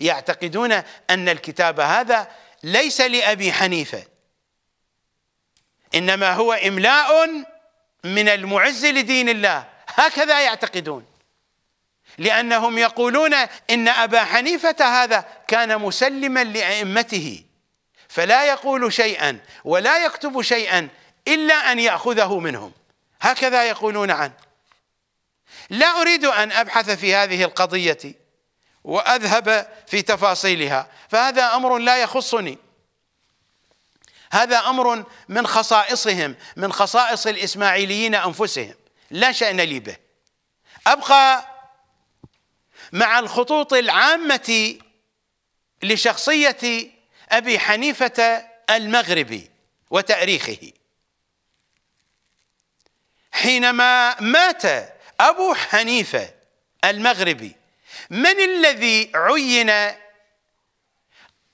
يعتقدون ان الكتاب هذا ليس لأبي حنيفة إنما هو إملاء من المعز لدين الله هكذا يعتقدون لأنهم يقولون إن أبا حنيفة هذا كان مسلما لأئمته فلا يقول شيئا ولا يكتب شيئا إلا أن يأخذه منهم هكذا يقولون عنه لا أريد أن أبحث في هذه القضية واذهب في تفاصيلها فهذا امر لا يخصني هذا امر من خصائصهم من خصائص الاسماعيليين انفسهم لا شان لي به ابقى مع الخطوط العامه لشخصيه ابي حنيفه المغربي وتاريخه حينما مات ابو حنيفه المغربي من الذي عين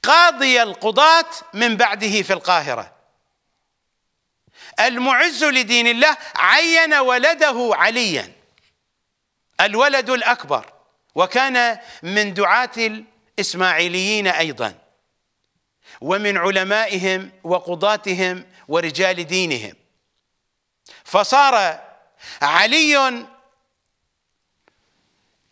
قاضي القضاة من بعده في القاهرة المعز لدين الله عين ولده عليا الولد الأكبر وكان من دعاة الإسماعيليين أيضا ومن علمائهم وقضاتهم ورجال دينهم فصار علي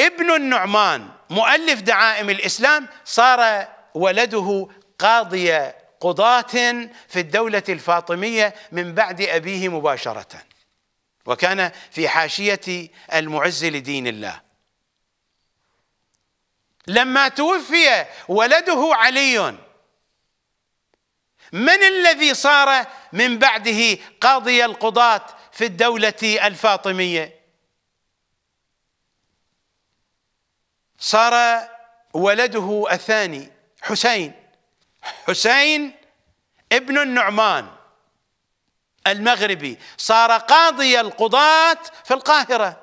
ابن النعمان مؤلف دعائم الإسلام صار ولده قاضي قضاة في الدولة الفاطمية من بعد أبيه مباشرة وكان في حاشية المعز لدين الله لما توفي ولده علي من الذي صار من بعده قاضي القضاة في الدولة الفاطمية صار ولده الثاني حسين حسين ابن النعمان المغربي صار قاضي القضاة في القاهرة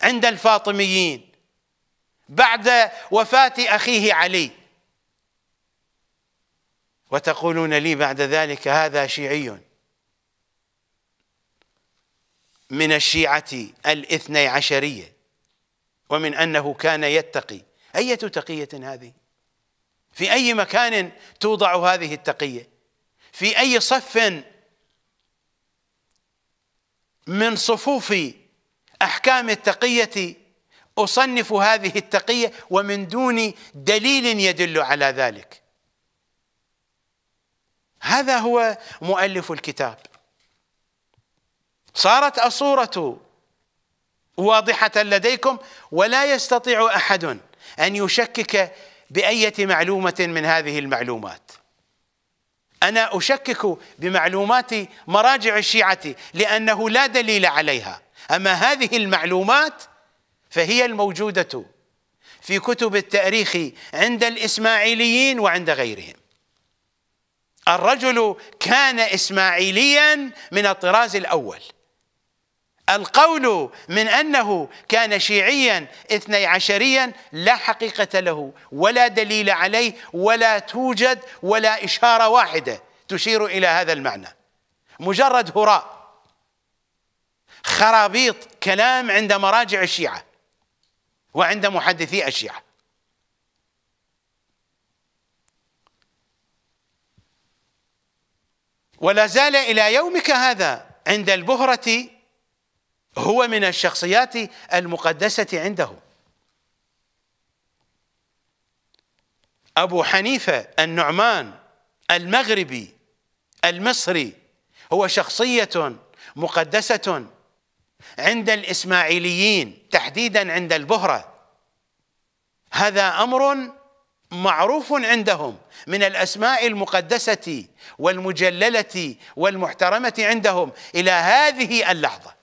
عند الفاطميين بعد وفاة أخيه علي وتقولون لي بعد ذلك هذا شيعي من الشيعة الاثني عشرية ومن أنه كان يتقي أية تقية هذه في أي مكان توضع هذه التقية في أي صف من صفوف أحكام التقية أصنف هذه التقية ومن دون دليل يدل على ذلك هذا هو مؤلف الكتاب صارت الصورة واضحة لديكم ولا يستطيع أحد أن يشكك بأية معلومة من هذه المعلومات أنا أشكك بمعلومات مراجع الشيعة لأنه لا دليل عليها أما هذه المعلومات فهي الموجودة في كتب التاريخ عند الإسماعيليين وعند غيرهم الرجل كان إسماعيليا من الطراز الأول القول من أنه كان شيعيا اثني عشريا لا حقيقة له ولا دليل عليه ولا توجد ولا إشارة واحدة تشير إلى هذا المعنى مجرد هراء خرابيط كلام عند مراجع الشيعة وعند محدثي الشيعة ولا زال إلى يومك هذا عند البهرة هو من الشخصيات المقدسة عنده أبو حنيفة النعمان المغربي المصري هو شخصية مقدسة عند الإسماعيليين تحديدا عند البهرة هذا أمر معروف عندهم من الأسماء المقدسة والمجللة والمحترمة عندهم إلى هذه اللحظة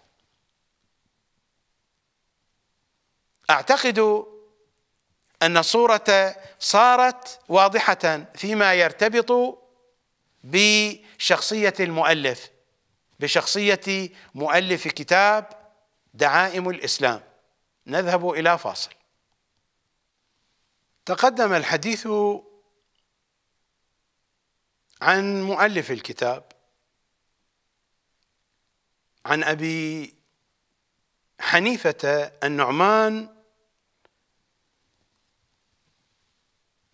اعتقد ان الصوره صارت واضحه فيما يرتبط بشخصيه المؤلف بشخصيه مؤلف كتاب دعائم الاسلام نذهب الى فاصل تقدم الحديث عن مؤلف الكتاب عن ابي حنيفه النعمان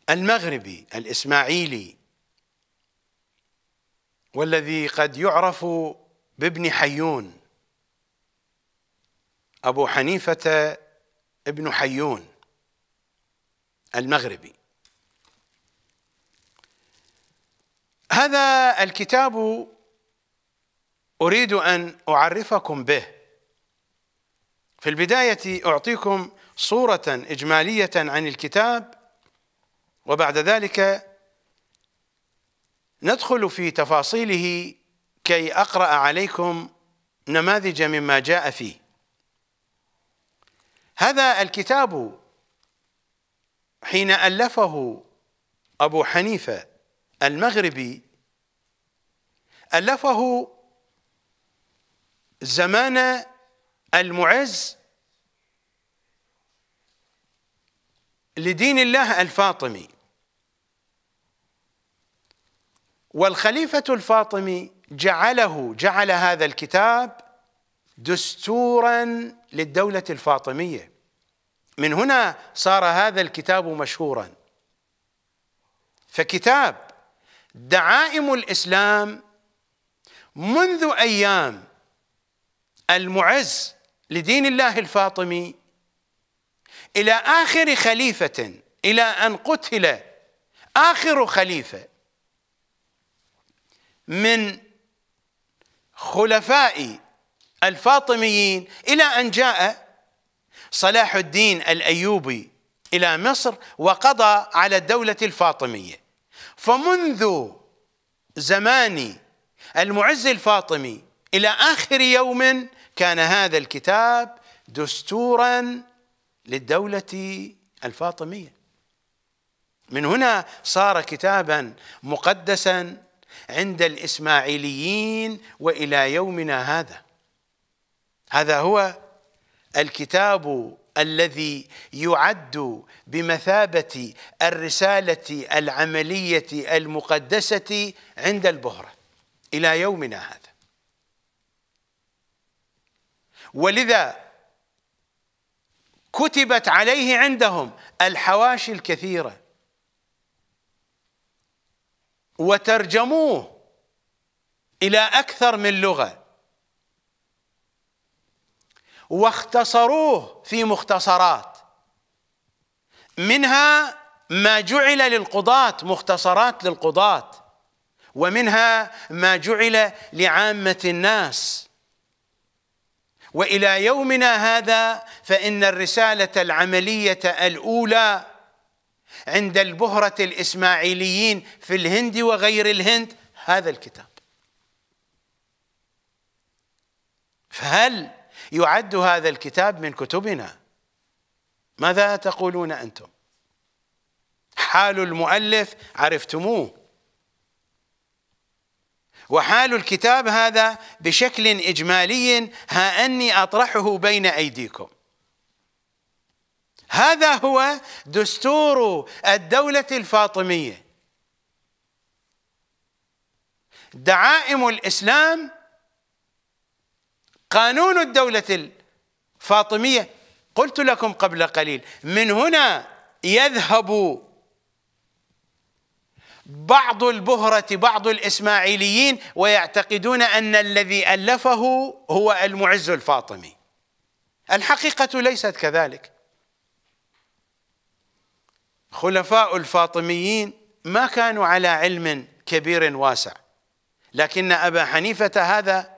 المغربي الاسماعيلي والذي قد يعرف بابن حيون ابو حنيفه ابن حيون المغربي هذا الكتاب اريد ان اعرفكم به في البدايه اعطيكم صوره اجماليه عن الكتاب وبعد ذلك ندخل في تفاصيله كي اقرا عليكم نماذج مما جاء فيه هذا الكتاب حين الفه ابو حنيفه المغربي الفه زمان المعز لدين الله الفاطمي والخليفة الفاطمي جعله جعل هذا الكتاب دستورا للدولة الفاطمية من هنا صار هذا الكتاب مشهورا فكتاب دعائم الإسلام منذ أيام المعز لدين الله الفاطمي إلى آخر خليفة إلى أن قتل آخر خليفة من خلفاء الفاطميين إلى أن جاء صلاح الدين الأيوبي إلى مصر وقضى على الدولة الفاطمية فمنذ زمان المعز الفاطمي إلى آخر يوم كان هذا الكتاب دستورا للدولة الفاطمية من هنا صار كتابا مقدسا عند الإسماعيليين وإلى يومنا هذا هذا هو الكتاب الذي يعد بمثابة الرسالة العملية المقدسة عند البهرة إلى يومنا هذا ولذا كتبت عليه عندهم الحواشي الكثيرة وترجموه إلى أكثر من لغة واختصروه في مختصرات منها ما جعل للقضاة مختصرات للقضاة ومنها ما جعل لعامة الناس والى يومنا هذا فان الرساله العمليه الاولى عند البهره الاسماعيليين في الهند وغير الهند هذا الكتاب فهل يعد هذا الكتاب من كتبنا ماذا تقولون انتم حال المؤلف عرفتموه وحال الكتاب هذا بشكل إجمالي ها أني أطرحه بين أيديكم هذا هو دستور الدولة الفاطمية دعائم الإسلام قانون الدولة الفاطمية قلت لكم قبل قليل من هنا يذهب بعض البهرة بعض الإسماعيليين ويعتقدون أن الذي ألفه هو المعز الفاطمي الحقيقة ليست كذلك خلفاء الفاطميين ما كانوا على علم كبير واسع لكن أبا حنيفة هذا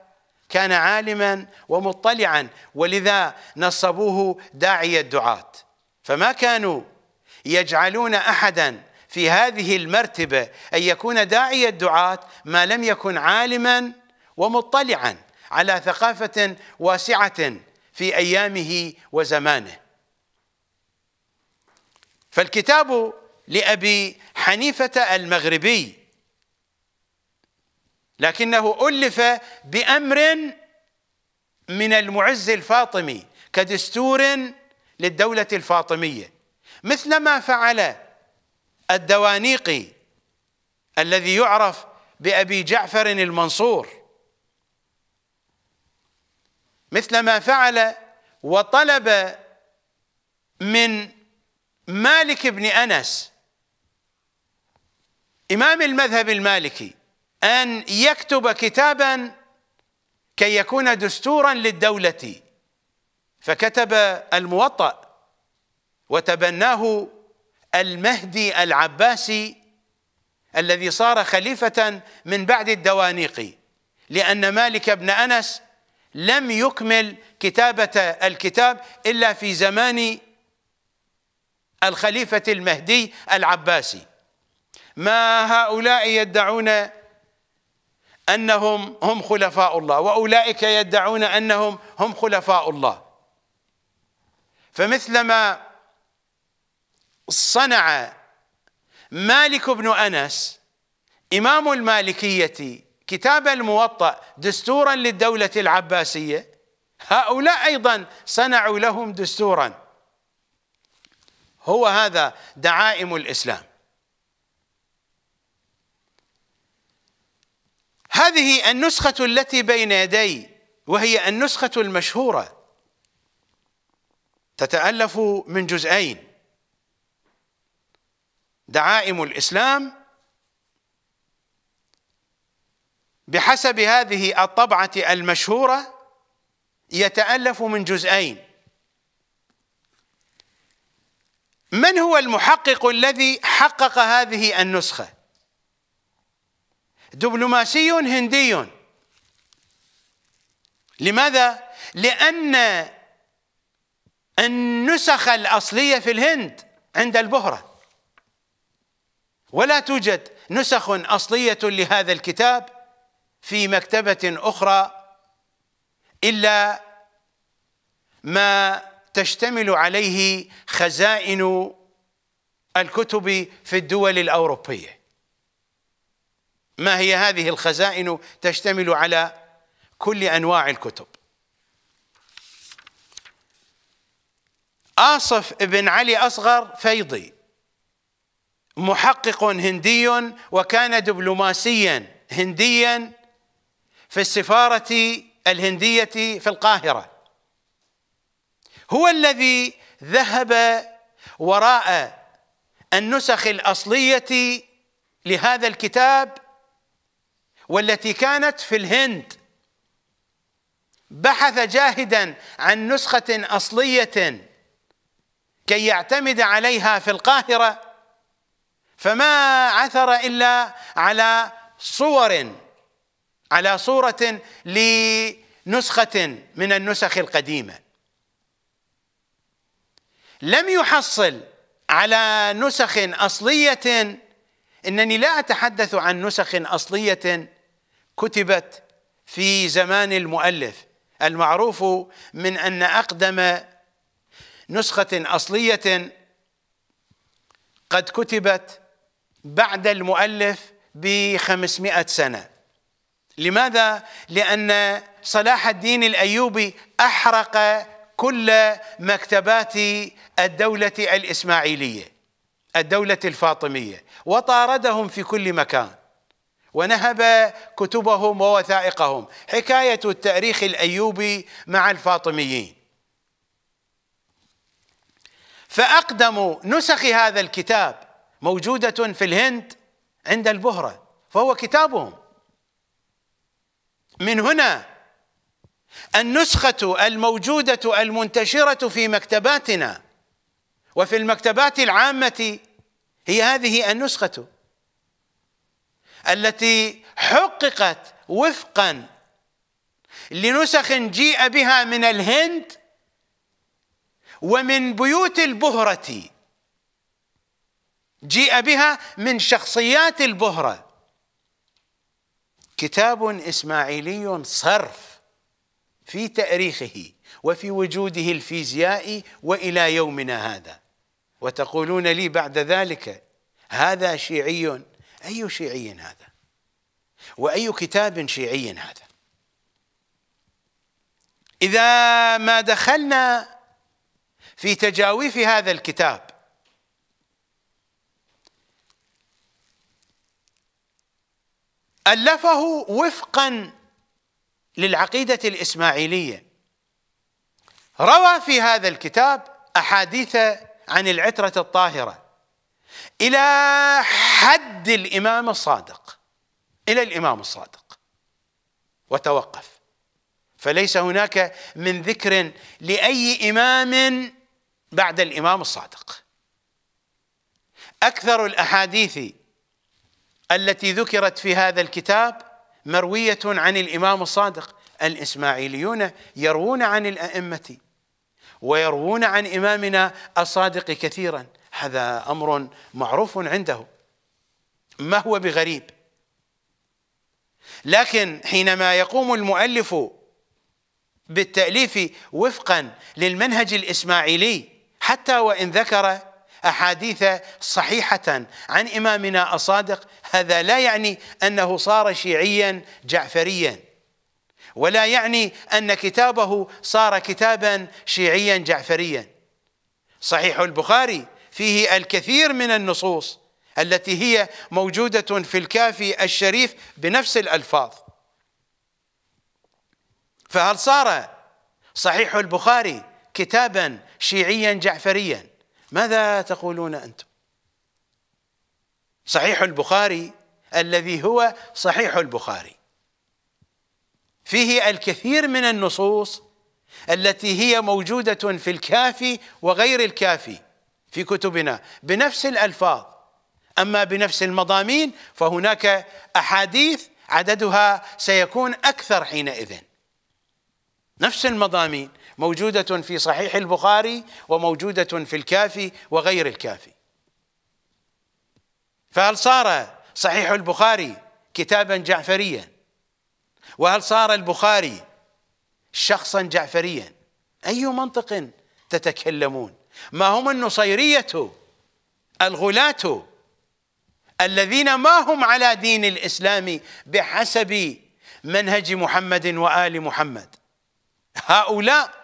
كان عالما ومطلعا ولذا نصبوه داعي الدعاة فما كانوا يجعلون أحدا في هذه المرتبة أن يكون داعي الدعاة ما لم يكن عالما ومطلعا على ثقافة واسعة في أيامه وزمانه فالكتاب لأبي حنيفة المغربي لكنه ألف بأمر من المعز الفاطمي كدستور للدولة الفاطمية مثلما فعل الدوانيقي الذي يعرف بأبي جعفر المنصور مثل ما فعل وطلب من مالك بن أنس إمام المذهب المالكي أن يكتب كتابا كي يكون دستورا للدولة فكتب الموطأ وتبناه المهدي العباسي الذي صار خليفة من بعد الدوانيقي لأن مالك بن أنس لم يكمل كتابة الكتاب إلا في زمان الخليفة المهدي العباسي ما هؤلاء يدعون أنهم هم خلفاء الله وأولئك يدعون أنهم هم خلفاء الله فمثلما صنع مالك بن انس امام المالكيه كتاب الموطأ دستورا للدولة العباسية هؤلاء أيضا صنعوا لهم دستورا هو هذا دعائم الإسلام هذه النسخة التي بين يدي وهي النسخة المشهورة تتألف من جزئين دعائم الاسلام بحسب هذه الطبعه المشهوره يتالف من جزئين من هو المحقق الذي حقق هذه النسخه دبلوماسي هندي لماذا لان النسخ الاصليه في الهند عند البهره ولا توجد نسخ اصليه لهذا الكتاب في مكتبه اخرى الا ما تشتمل عليه خزائن الكتب في الدول الاوروبيه ما هي هذه الخزائن تشتمل على كل انواع الكتب آصف بن علي أصغر فيضي محقق هندي وكان دبلوماسيا هنديا في السفارة الهندية في القاهرة هو الذي ذهب وراء النسخ الأصلية لهذا الكتاب والتي كانت في الهند بحث جاهدا عن نسخة أصلية كي يعتمد عليها في القاهرة فما عثر الا على صور على صوره لنسخه من النسخ القديمه لم يحصل على نسخ اصليه انني لا اتحدث عن نسخ اصليه كتبت في زمان المؤلف المعروف من ان اقدم نسخه اصليه قد كتبت بعد المؤلف بخمسمائة سنة لماذا؟ لأن صلاح الدين الأيوبي أحرق كل مكتبات الدولة الإسماعيلية الدولة الفاطمية وطاردهم في كل مكان ونهب كتبهم ووثائقهم حكاية التاريخ الأيوبي مع الفاطميين فأقدم نسخ هذا الكتاب موجودة في الهند عند البهرة فهو كتابهم من هنا النسخة الموجودة المنتشرة في مكتباتنا وفي المكتبات العامة هي هذه النسخة التي حققت وفقا لنسخ جيء بها من الهند ومن بيوت البهرة جيء بها من شخصيات البهرة كتاب إسماعيلي صرف في تأريخه وفي وجوده الفيزيائي وإلى يومنا هذا وتقولون لي بعد ذلك هذا شيعي أي شيعي هذا وأي كتاب شيعي هذا إذا ما دخلنا في تجاويف هذا الكتاب ألفه وفقا للعقيدة الإسماعيلية روى في هذا الكتاب أحاديث عن العترة الطاهرة إلى حد الإمام الصادق إلى الإمام الصادق وتوقف فليس هناك من ذكر لأي إمام بعد الإمام الصادق أكثر الأحاديث التي ذكرت في هذا الكتاب مروية عن الإمام الصادق الإسماعيليون يروون عن الأئمة ويروون عن إمامنا الصادق كثيرا هذا أمر معروف عنده ما هو بغريب لكن حينما يقوم المؤلف بالتأليف وفقا للمنهج الإسماعيلي حتى وإن ذكر أحاديث صحيحة عن إمامنا الصادق هذا لا يعني أنه صار شيعيا جعفريا ولا يعني أن كتابه صار كتابا شيعيا جعفريا صحيح البخاري فيه الكثير من النصوص التي هي موجودة في الكافي الشريف بنفس الألفاظ فهل صار صحيح البخاري كتابا شيعيا جعفريا ماذا تقولون أنتم صحيح البخاري الذي هو صحيح البخاري فيه الكثير من النصوص التي هي موجودة في الكافي وغير الكافي في كتبنا بنفس الألفاظ أما بنفس المضامين فهناك أحاديث عددها سيكون أكثر حينئذ نفس المضامين موجودة في صحيح البخاري وموجودة في الكافي وغير الكافي فهل صار صحيح البخاري كتابا جعفريا وهل صار البخاري شخصا جعفريا أي منطق تتكلمون ما هم النصيرية الغلاة الذين ما هم على دين الإسلام بحسب منهج محمد وآل محمد هؤلاء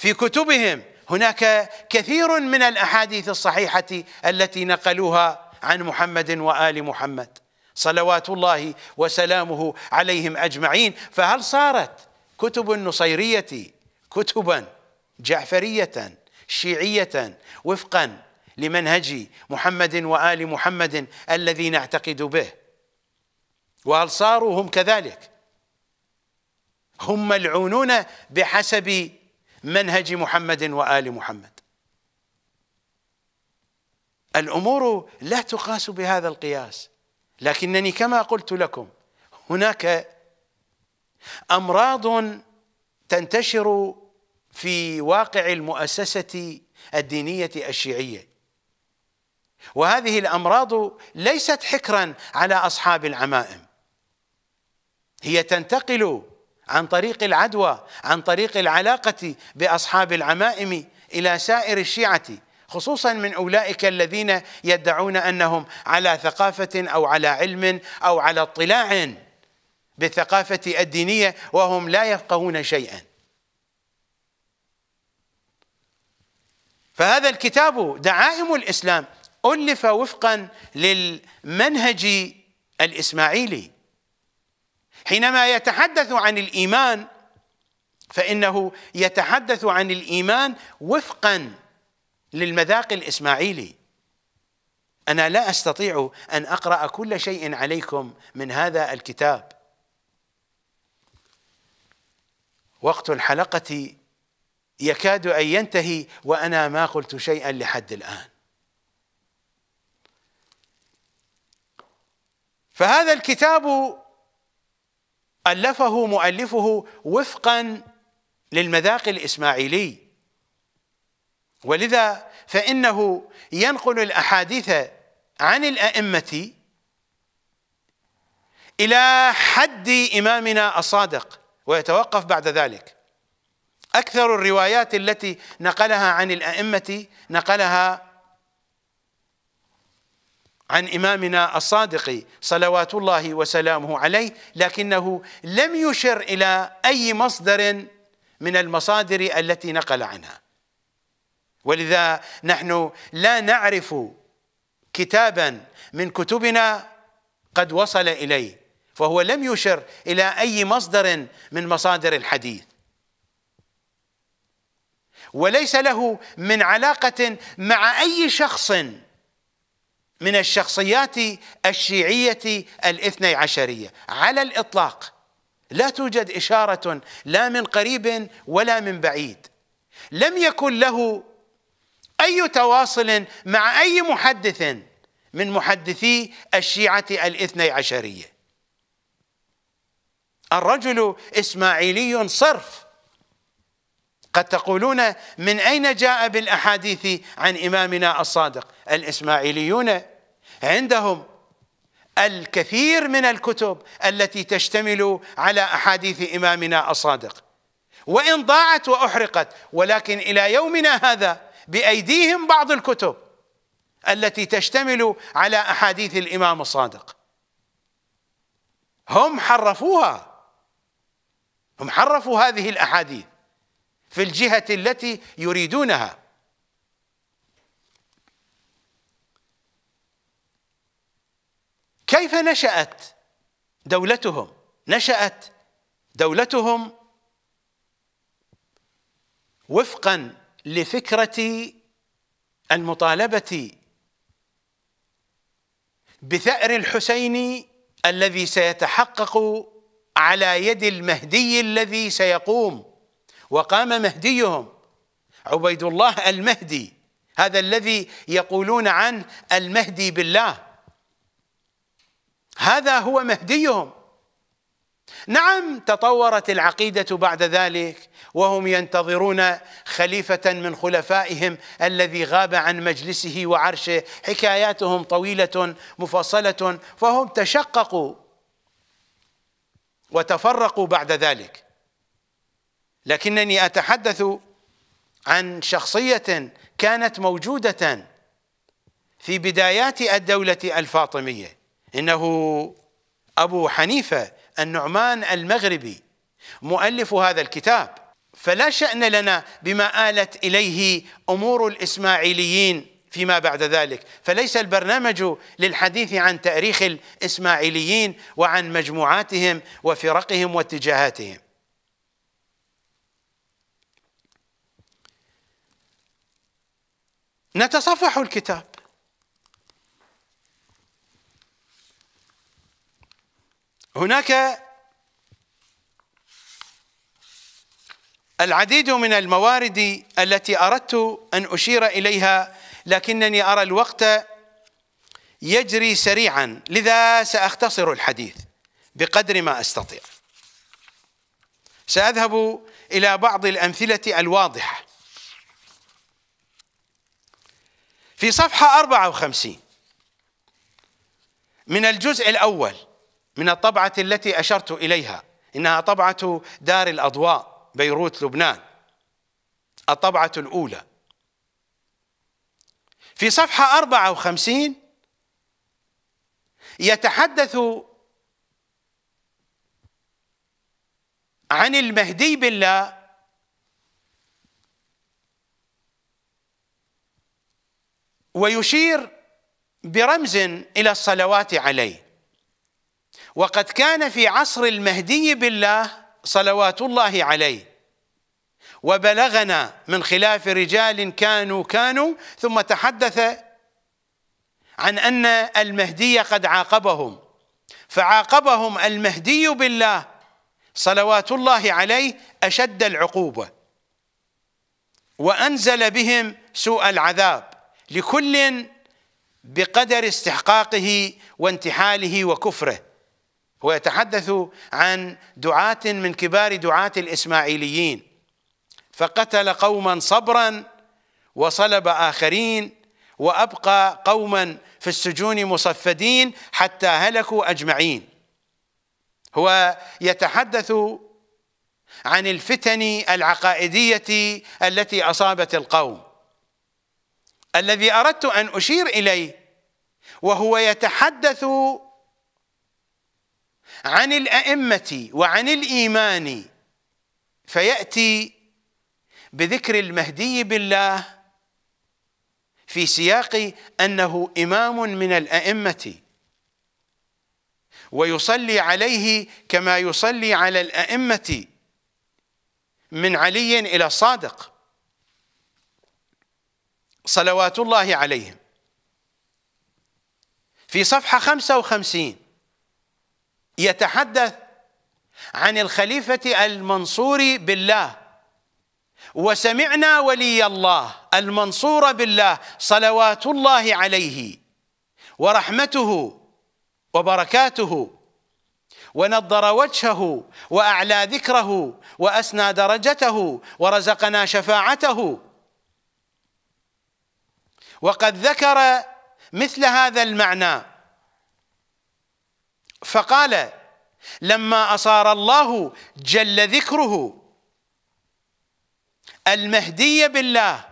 في كتبهم هناك كثير من الاحاديث الصحيحه التي نقلوها عن محمد وال محمد صلوات الله وسلامه عليهم اجمعين فهل صارت كتب النصيريه كتبا جعفريه شيعيه وفقا لمنهج محمد وال محمد الذي نعتقد به وهل صاروا هم كذلك هم ملعونون بحسب منهج محمد وآل محمد الأمور لا تقاس بهذا القياس لكنني كما قلت لكم هناك أمراض تنتشر في واقع المؤسسة الدينية الشيعية وهذه الأمراض ليست حكرا على أصحاب العمائم هي تنتقل عن طريق العدوى عن طريق العلاقة بأصحاب العمائم إلى سائر الشيعة خصوصا من أولئك الذين يدعون أنهم على ثقافة أو على علم أو على اطلاع بالثقافة الدينية وهم لا يفقهون شيئا فهذا الكتاب دعائم الإسلام ألف وفقا للمنهج الإسماعيلي حينما يتحدث عن الايمان فانه يتحدث عن الايمان وفقا للمذاق الاسماعيلي انا لا استطيع ان اقرا كل شيء عليكم من هذا الكتاب وقت الحلقه يكاد ان ينتهي وانا ما قلت شيئا لحد الان فهذا الكتاب ألفه مؤلفه وفقا للمذاق الإسماعيلي ولذا فإنه ينقل الأحاديث عن الأئمة إلى حد إمامنا الصادق ويتوقف بعد ذلك أكثر الروايات التي نقلها عن الأئمة نقلها عن إمامنا الصادق صلوات الله وسلامه عليه لكنه لم يشر إلى أي مصدر من المصادر التي نقل عنها ولذا نحن لا نعرف كتابا من كتبنا قد وصل إليه فهو لم يشر إلى أي مصدر من مصادر الحديث وليس له من علاقة مع أي شخص من الشخصيات الشيعية الاثني عشرية على الإطلاق لا توجد إشارة لا من قريب ولا من بعيد لم يكن له أي تواصل مع أي محدث من محدثي الشيعة الاثني عشرية الرجل إسماعيلي صرف قد تقولون من أين جاء بالأحاديث عن إمامنا الصادق الإسماعيليون عندهم الكثير من الكتب التي تشتمل على احاديث امامنا الصادق وان ضاعت واحرقت ولكن الى يومنا هذا بايديهم بعض الكتب التي تشتمل على احاديث الامام الصادق هم حرفوها هم حرفوا هذه الاحاديث في الجهه التي يريدونها كيف نشأت دولتهم؟ نشأت دولتهم وفقا لفكرة المطالبة بثأر الحسين الذي سيتحقق على يد المهدي الذي سيقوم وقام مهديهم عبيد الله المهدي هذا الذي يقولون عنه المهدي بالله هذا هو مهديهم نعم تطورت العقيده بعد ذلك وهم ينتظرون خليفه من خلفائهم الذي غاب عن مجلسه وعرشه حكاياتهم طويله مفصله فهم تشققوا وتفرقوا بعد ذلك لكنني اتحدث عن شخصيه كانت موجوده في بدايات الدوله الفاطميه إنه أبو حنيفة النعمان المغربي مؤلف هذا الكتاب فلا شأن لنا بما آلت إليه أمور الإسماعيليين فيما بعد ذلك فليس البرنامج للحديث عن تاريخ الإسماعيليين وعن مجموعاتهم وفرقهم واتجاهاتهم نتصفح الكتاب هناك العديد من الموارد التي اردت ان اشير اليها لكنني ارى الوقت يجري سريعا لذا ساختصر الحديث بقدر ما استطيع ساذهب الى بعض الامثله الواضحه في صفحه 54 من الجزء الاول من الطبعة التي أشرت إليها إنها طبعة دار الأضواء بيروت لبنان الطبعة الأولى في صفحة 54 يتحدث عن المهدي بالله ويشير برمز إلى الصلوات عليه وقد كان في عصر المهدي بالله صلوات الله عليه وبلغنا من خلاف رجال كانوا كانوا ثم تحدث عن أن المهدي قد عاقبهم فعاقبهم المهدي بالله صلوات الله عليه أشد العقوبة وأنزل بهم سوء العذاب لكل بقدر استحقاقه وانتحاله وكفره هو يتحدث عن دعاة من كبار دعاة الإسماعيليين فقتل قوما صبرا وصلب آخرين وأبقى قوما في السجون مصفدين حتى هلكوا أجمعين هو يتحدث عن الفتن العقائدية التي أصابت القوم الذي أردت أن أشير إليه وهو يتحدث عن الأئمة وعن الإيمان فيأتي بذكر المهدي بالله في سياق أنه إمام من الأئمة ويصلي عليه كما يصلي على الأئمة من علي إلى الصادق صلوات الله عليهم في صفحة 55 يتحدث عن الخليفة المنصور بالله وسمعنا ولي الله المنصور بالله صلوات الله عليه ورحمته وبركاته ونضر وجهه وأعلى ذكره وأسنى درجته ورزقنا شفاعته وقد ذكر مثل هذا المعنى فقال لما أصار الله جل ذكره المهدي بالله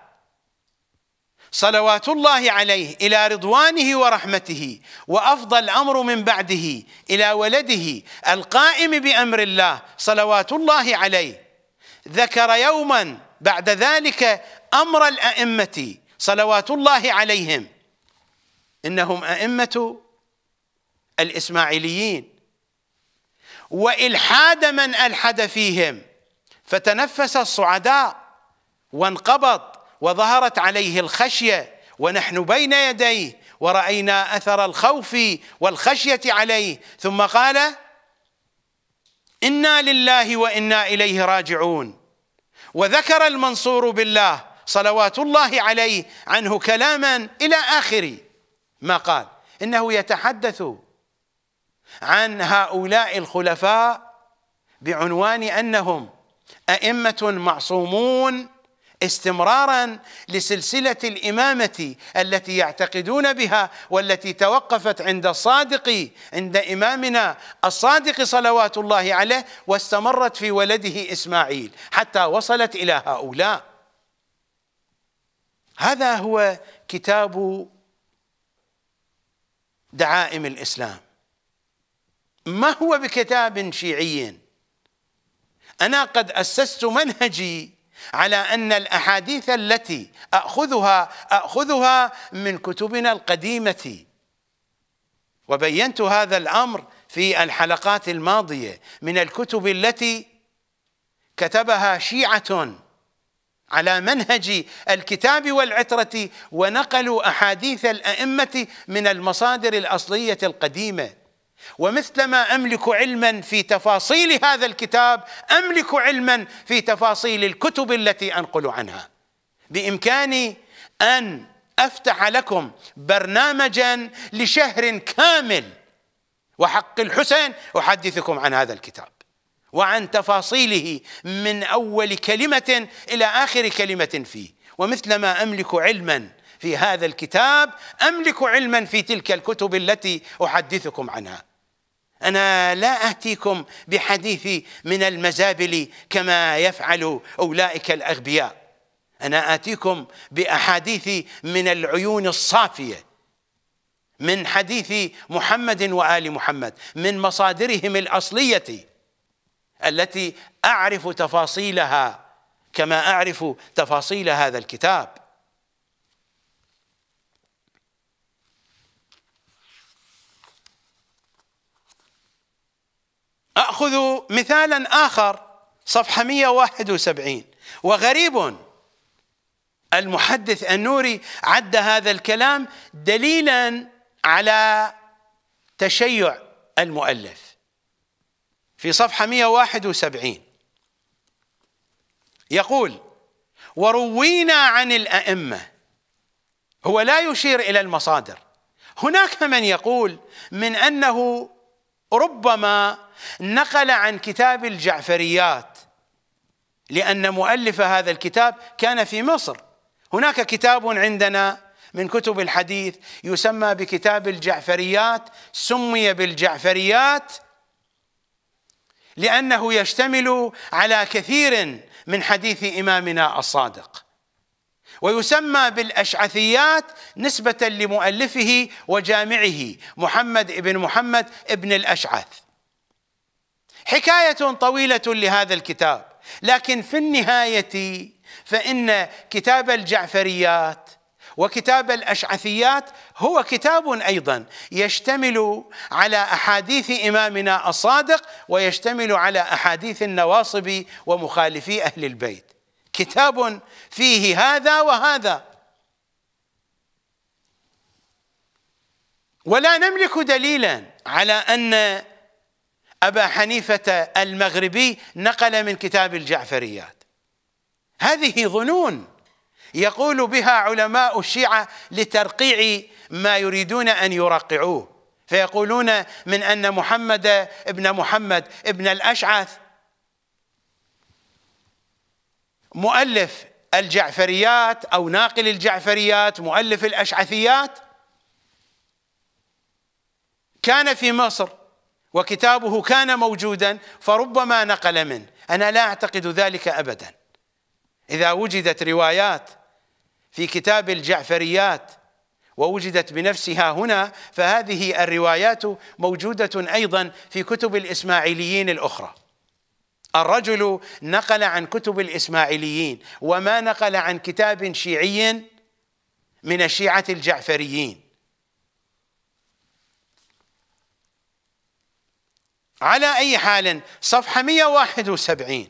صلوات الله عليه إلى رضوانه ورحمته وأفضل الأمر من بعده إلى ولده القائم بأمر الله صلوات الله عليه ذكر يوما بعد ذلك أمر الأئمة صلوات الله عليهم إنهم أئمة الإسماعيليين وإلحاد من ألحد فيهم فتنفس الصعداء وانقبض وظهرت عليه الخشية ونحن بين يديه ورأينا أثر الخوف والخشية عليه ثم قال إنا لله وإنا إليه راجعون وذكر المنصور بالله صلوات الله عليه عنه كلاما إلى آخر ما قال إنه يتحدث عن هؤلاء الخلفاء بعنوان انهم ائمه معصومون استمرارا لسلسله الامامه التي يعتقدون بها والتي توقفت عند الصادق عند امامنا الصادق صلوات الله عليه واستمرت في ولده اسماعيل حتى وصلت الى هؤلاء هذا هو كتاب دعائم الاسلام ما هو بكتاب شيعي أنا قد أسست منهجي على أن الأحاديث التي أخذها أخذها من كتبنا القديمة وبينت هذا الأمر في الحلقات الماضية من الكتب التي كتبها شيعة على منهج الكتاب والعترة ونقلوا أحاديث الأئمة من المصادر الأصلية القديمة ومثلما املك علما في تفاصيل هذا الكتاب املك علما في تفاصيل الكتب التي انقل عنها بامكاني ان افتح لكم برنامجا لشهر كامل وحق الحسين احدثكم عن هذا الكتاب وعن تفاصيله من اول كلمه الى اخر كلمه فيه ومثلما املك علما في هذا الكتاب املك علما في تلك الكتب التي احدثكم عنها أنا لا آتيكم بحديث من المزابل كما يفعل أولئك الأغبياء أنا آتيكم بأحاديث من العيون الصافية من حديث محمد وآل محمد من مصادرهم الأصلية التي أعرف تفاصيلها كما أعرف تفاصيل هذا الكتاب أخذ مثالا آخر صفحة 171 وغريب المحدث النوري عد هذا الكلام دليلا على تشيع المؤلف في صفحة 171 يقول وروينا عن الأئمة هو لا يشير إلى المصادر هناك من يقول من أنه ربما نقل عن كتاب الجعفريات لأن مؤلف هذا الكتاب كان في مصر هناك كتاب عندنا من كتب الحديث يسمى بكتاب الجعفريات سمي بالجعفريات لأنه يشتمل على كثير من حديث إمامنا الصادق ويسمى بالأشعثيات نسبة لمؤلفه وجامعه محمد بن محمد بن الأشعث حكايه طويله لهذا الكتاب لكن في النهايه فان كتاب الجعفريات وكتاب الاشعثيات هو كتاب ايضا يشتمل على احاديث امامنا الصادق ويشتمل على احاديث النواصب ومخالفي اهل البيت كتاب فيه هذا وهذا ولا نملك دليلا على ان أبا حنيفة المغربي نقل من كتاب الجعفريات هذه ظنون يقول بها علماء الشيعة لترقيع ما يريدون أن يرقعوه فيقولون من أن محمد ابن محمد ابن الأشعث مؤلف الجعفريات أو ناقل الجعفريات مؤلف الأشعثيات كان في مصر وكتابه كان موجودا فربما نقل منه انا لا اعتقد ذلك ابدا اذا وجدت روايات في كتاب الجعفريات ووجدت بنفسها هنا فهذه الروايات موجوده ايضا في كتب الاسماعيليين الاخرى الرجل نقل عن كتب الاسماعيليين وما نقل عن كتاب شيعي من الشيعه الجعفريين على أي حال صفحة 171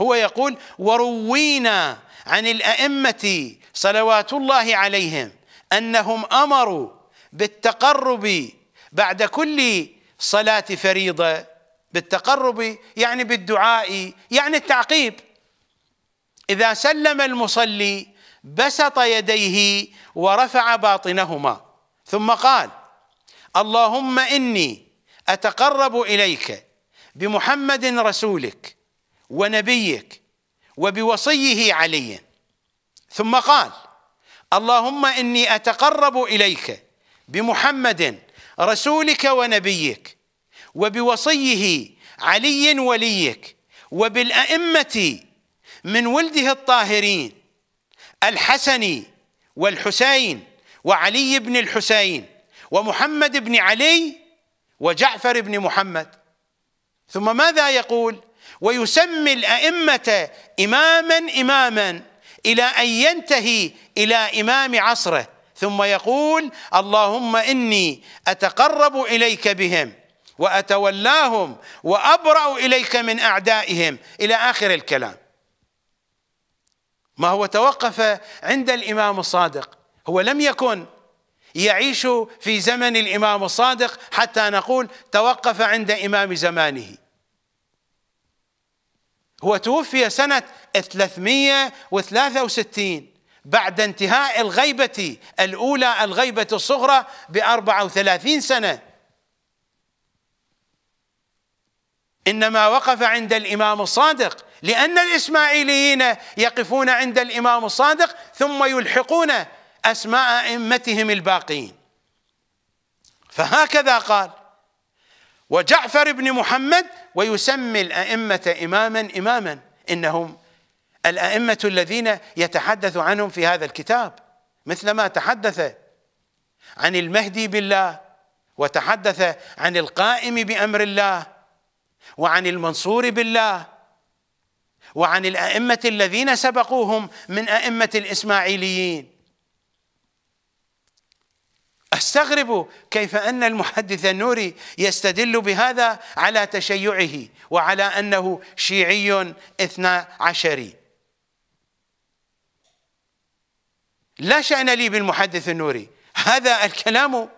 هو يقول وروينا عن الأئمة صلوات الله عليهم أنهم أمروا بالتقرب بعد كل صلاة فريضة بالتقرب يعني بالدعاء يعني التعقيب إذا سلم المصلي بسط يديه ورفع باطنهما ثم قال اللهم إني أتقرب إليك بمحمد رسولك ونبيك وبوصيه علي ثم قال اللهم إني أتقرب إليك بمحمد رسولك ونبيك وبوصيه علي وليك وبالأئمة من ولده الطاهرين الحسن والحسين وعلي بن الحسين ومحمد بن علي وجعفر بن محمد ثم ماذا يقول ويسمي الأئمة إماما إماما إلى أن ينتهي إلى إمام عصره ثم يقول اللهم إني أتقرب إليك بهم وأتولاهم وأبرأ إليك من أعدائهم إلى آخر الكلام ما هو توقف عند الإمام الصادق هو لم يكن يعيش في زمن الإمام الصادق حتى نقول توقف عند إمام زمانه هو توفي سنة 363 بعد انتهاء الغيبة الأولى الغيبة الصغرى ب 34 سنة إنما وقف عند الإمام الصادق لأن الإسماعيليين يقفون عند الإمام الصادق ثم يلحقون أسماء أئمتهم الباقين فهكذا قال وجعفر بن محمد ويسمي الأئمة إماما إماما إنهم الأئمة الذين يتحدث عنهم في هذا الكتاب مثلما تحدث عن المهدي بالله وتحدث عن القائم بأمر الله وعن المنصور بالله وعن الأئمة الذين سبقوهم من أئمة الإسماعيليين استغرب كيف ان المحدث النوري يستدل بهذا على تشيعه وعلى انه شيعي اثنا عشري لا شان لي بالمحدث النوري هذا الكلام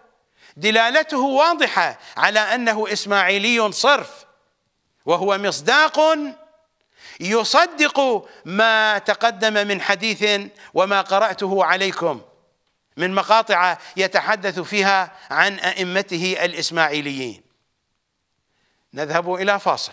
دلالته واضحه على انه اسماعيلي صرف وهو مصداق يصدق ما تقدم من حديث وما قراته عليكم من مقاطع يتحدث فيها عن أئمته الإسماعيليين نذهب إلى فاصل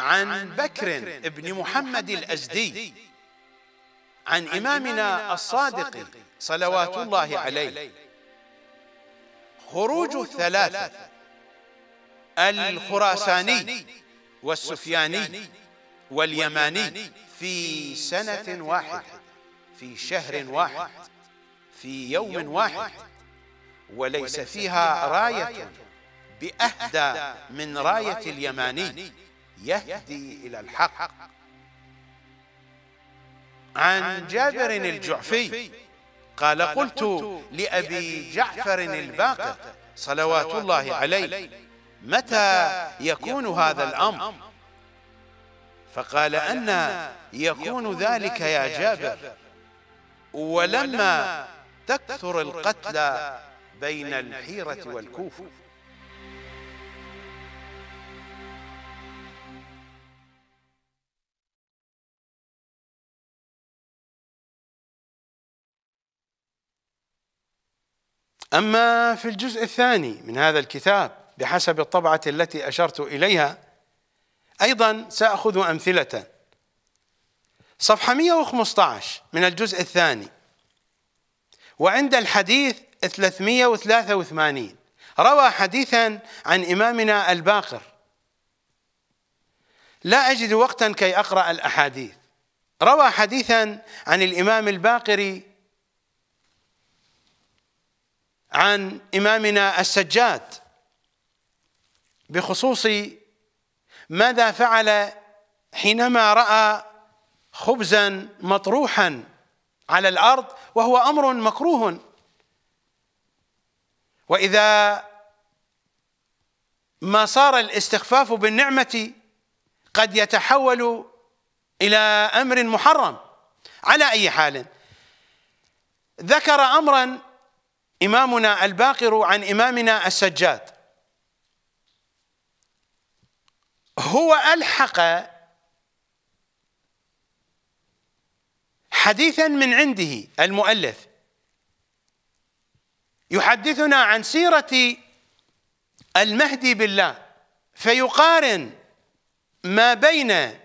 عن بكر بن محمد الأزدي عن إمامنا الصادق صلوات الله عليه خروج الثلاثة الخراساني والسفياني واليماني في سنة واحدة في شهر واحد في يوم واحد وليس فيها راية بأهدى من راية اليماني يهدي إلى الحق عن جابر الجعفي قال قلت لأبي جعفر الباقر صلوات الله عليه متى يكون هذا الأمر فقال أن يكون ذلك يا جابر ولما تكثر القتلى بين الحيرة والكوفة أما في الجزء الثاني من هذا الكتاب بحسب الطبعة التي أشرت إليها أيضا سأخذ أمثلة صفحة 115 من الجزء الثاني وعند الحديث 383 روى حديثا عن إمامنا الباقر لا أجد وقتا كي أقرأ الأحاديث روى حديثا عن الإمام الباقر عن إمامنا السجاد بخصوص ماذا فعل حينما راى خبزا مطروحا على الارض وهو امر مكروه واذا ما صار الاستخفاف بالنعمه قد يتحول الى امر محرم على اي حال ذكر امرا امامنا الباقر عن امامنا السجاد هو ألحق حديثا من عنده المؤلف يحدثنا عن سيرة المهدي بالله فيقارن ما بين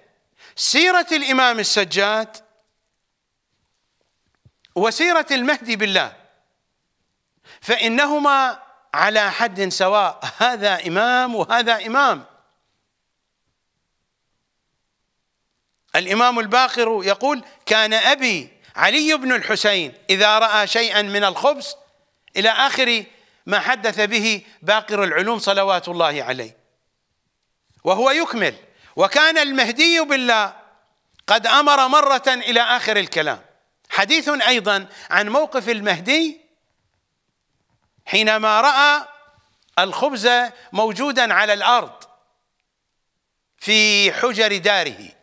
سيرة الإمام السجاد وسيرة المهدي بالله فإنهما على حد سواء هذا إمام وهذا إمام الإمام الباقر يقول كان أبي علي بن الحسين إذا رأى شيئا من الخبز إلى آخر ما حدث به باقر العلوم صلوات الله عليه وهو يكمل وكان المهدي بالله قد أمر مرة إلى آخر الكلام حديث أيضا عن موقف المهدي حينما رأى الخبز موجودا على الأرض في حجر داره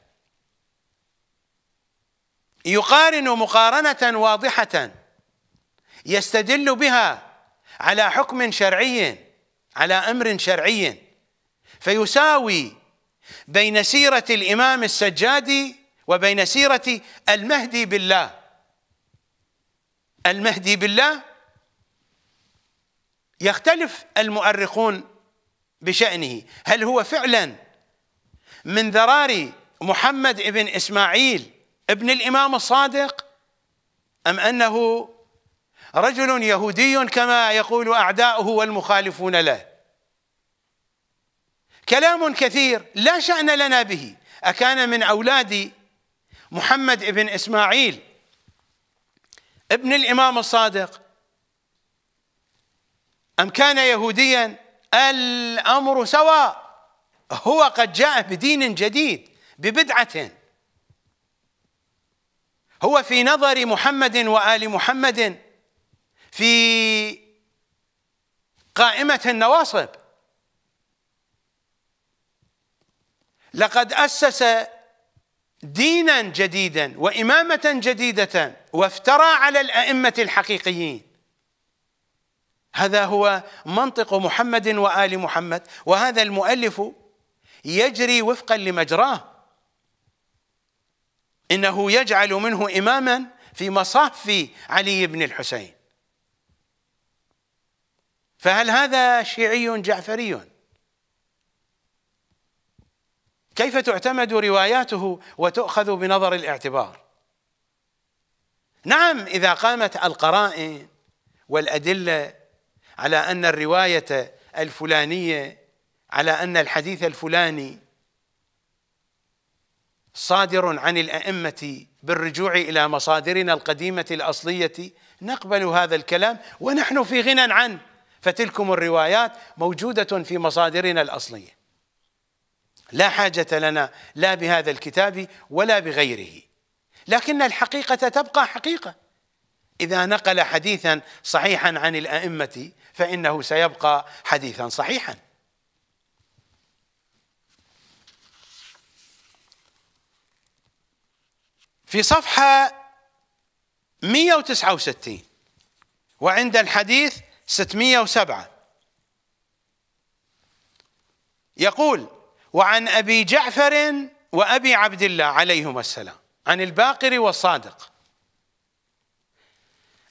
يقارن مقارنة واضحة يستدل بها على حكم شرعي على أمر شرعي فيساوي بين سيرة الإمام السجادي وبين سيرة المهدي بالله المهدي بالله يختلف المؤرخون بشأنه هل هو فعلا من ذرار محمد بن إسماعيل ابن الامام الصادق ام انه رجل يهودي كما يقول اعداؤه والمخالفون له كلام كثير لا شان لنا به اكان من اولاد محمد بن اسماعيل ابن الامام الصادق ام كان يهوديا الامر سواء هو قد جاء بدين جديد ببدعه هو في نظر محمد وآل محمد في قائمة النواصب لقد أسس دينا جديدا وإمامة جديدة وافترى على الأئمة الحقيقيين هذا هو منطق محمد وآل محمد وهذا المؤلف يجري وفقا لمجراه إنه يجعل منه إماما في مصاف علي بن الحسين فهل هذا شيعي جعفري كيف تعتمد رواياته وتؤخذ بنظر الاعتبار نعم إذا قامت القرائن والأدلة على أن الرواية الفلانية على أن الحديث الفلاني صادر عن الأئمة بالرجوع إلى مصادرنا القديمة الأصلية نقبل هذا الكلام ونحن في غنى عنه فتلكم الروايات موجودة في مصادرنا الأصلية لا حاجة لنا لا بهذا الكتاب ولا بغيره لكن الحقيقة تبقى حقيقة إذا نقل حديثا صحيحا عن الأئمة فإنه سيبقى حديثا صحيحا في صفحة 169 وعند الحديث 607 يقول وعن أبي جعفر وأبي عبد الله عليهما السلام عن الباقر والصادق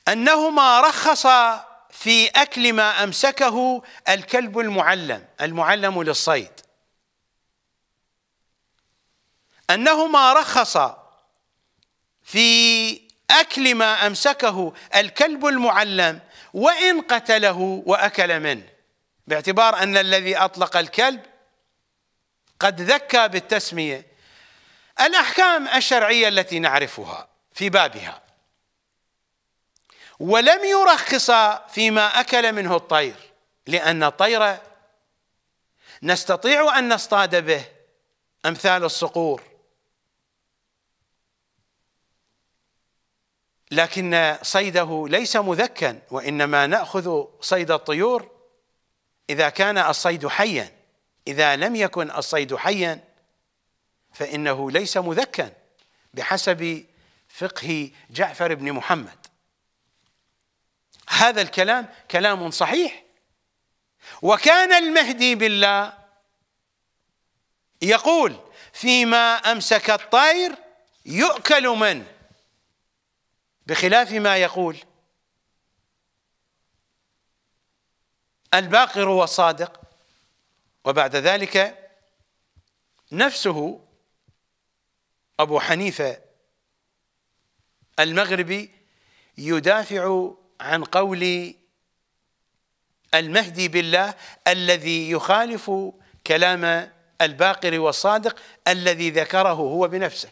أنهما رخص في أكل ما أمسكه الكلب المعلم المعلم للصيد أنهما رخص في أكل ما أمسكه الكلب المعلم وإن قتله وأكل منه باعتبار أن الذي أطلق الكلب قد ذكى بالتسمية الأحكام الشرعية التي نعرفها في بابها ولم يرخص فيما أكل منه الطير لأن الطير نستطيع أن نصطاد به أمثال الصقور لكن صيده ليس مذكا وانما ناخذ صيد الطيور اذا كان الصيد حيا اذا لم يكن الصيد حيا فانه ليس مذكا بحسب فقه جعفر بن محمد هذا الكلام كلام صحيح وكان المهدي بالله يقول فيما امسك الطير يؤكل منه بخلاف ما يقول الباقر والصادق وبعد ذلك نفسه أبو حنيفة المغربي يدافع عن قول المهدي بالله الذي يخالف كلام الباقر والصادق الذي ذكره هو بنفسه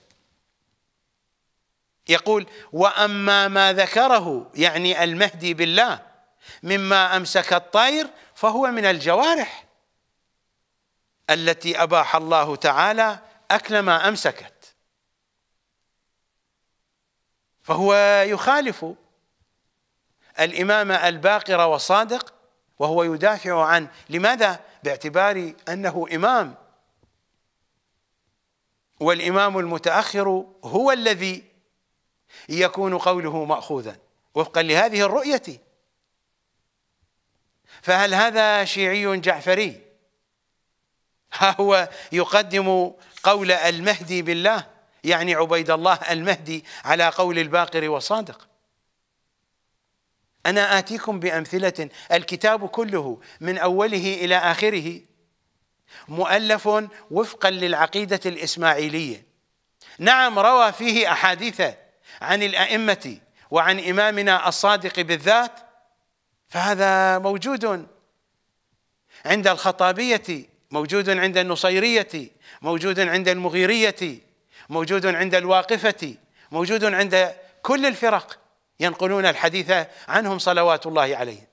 يقول واما ما ذكره يعني المهدي بالله مما امسك الطير فهو من الجوارح التي اباح الله تعالى اكل ما امسكت فهو يخالف الامام الباقر وصادق وهو يدافع عن لماذا؟ باعتبار انه امام والامام المتاخر هو الذي يكون قوله ماخوذا وفقا لهذه الرؤيه فهل هذا شيعي جعفري ها هو يقدم قول المهدي بالله يعني عبيد الله المهدي على قول الباقر والصادق أنا آتيكم بأمثلة الكتاب كله من أوله إلى آخره مؤلف وفقا للعقيدة الإسماعيلية نعم روى فيه أحاديث عن الائمه وعن امامنا الصادق بالذات فهذا موجود عند الخطابيه موجود عند النصيريه موجود عند المغيريه موجود عند الواقفه موجود عند كل الفرق ينقلون الحديث عنهم صلوات الله عليهم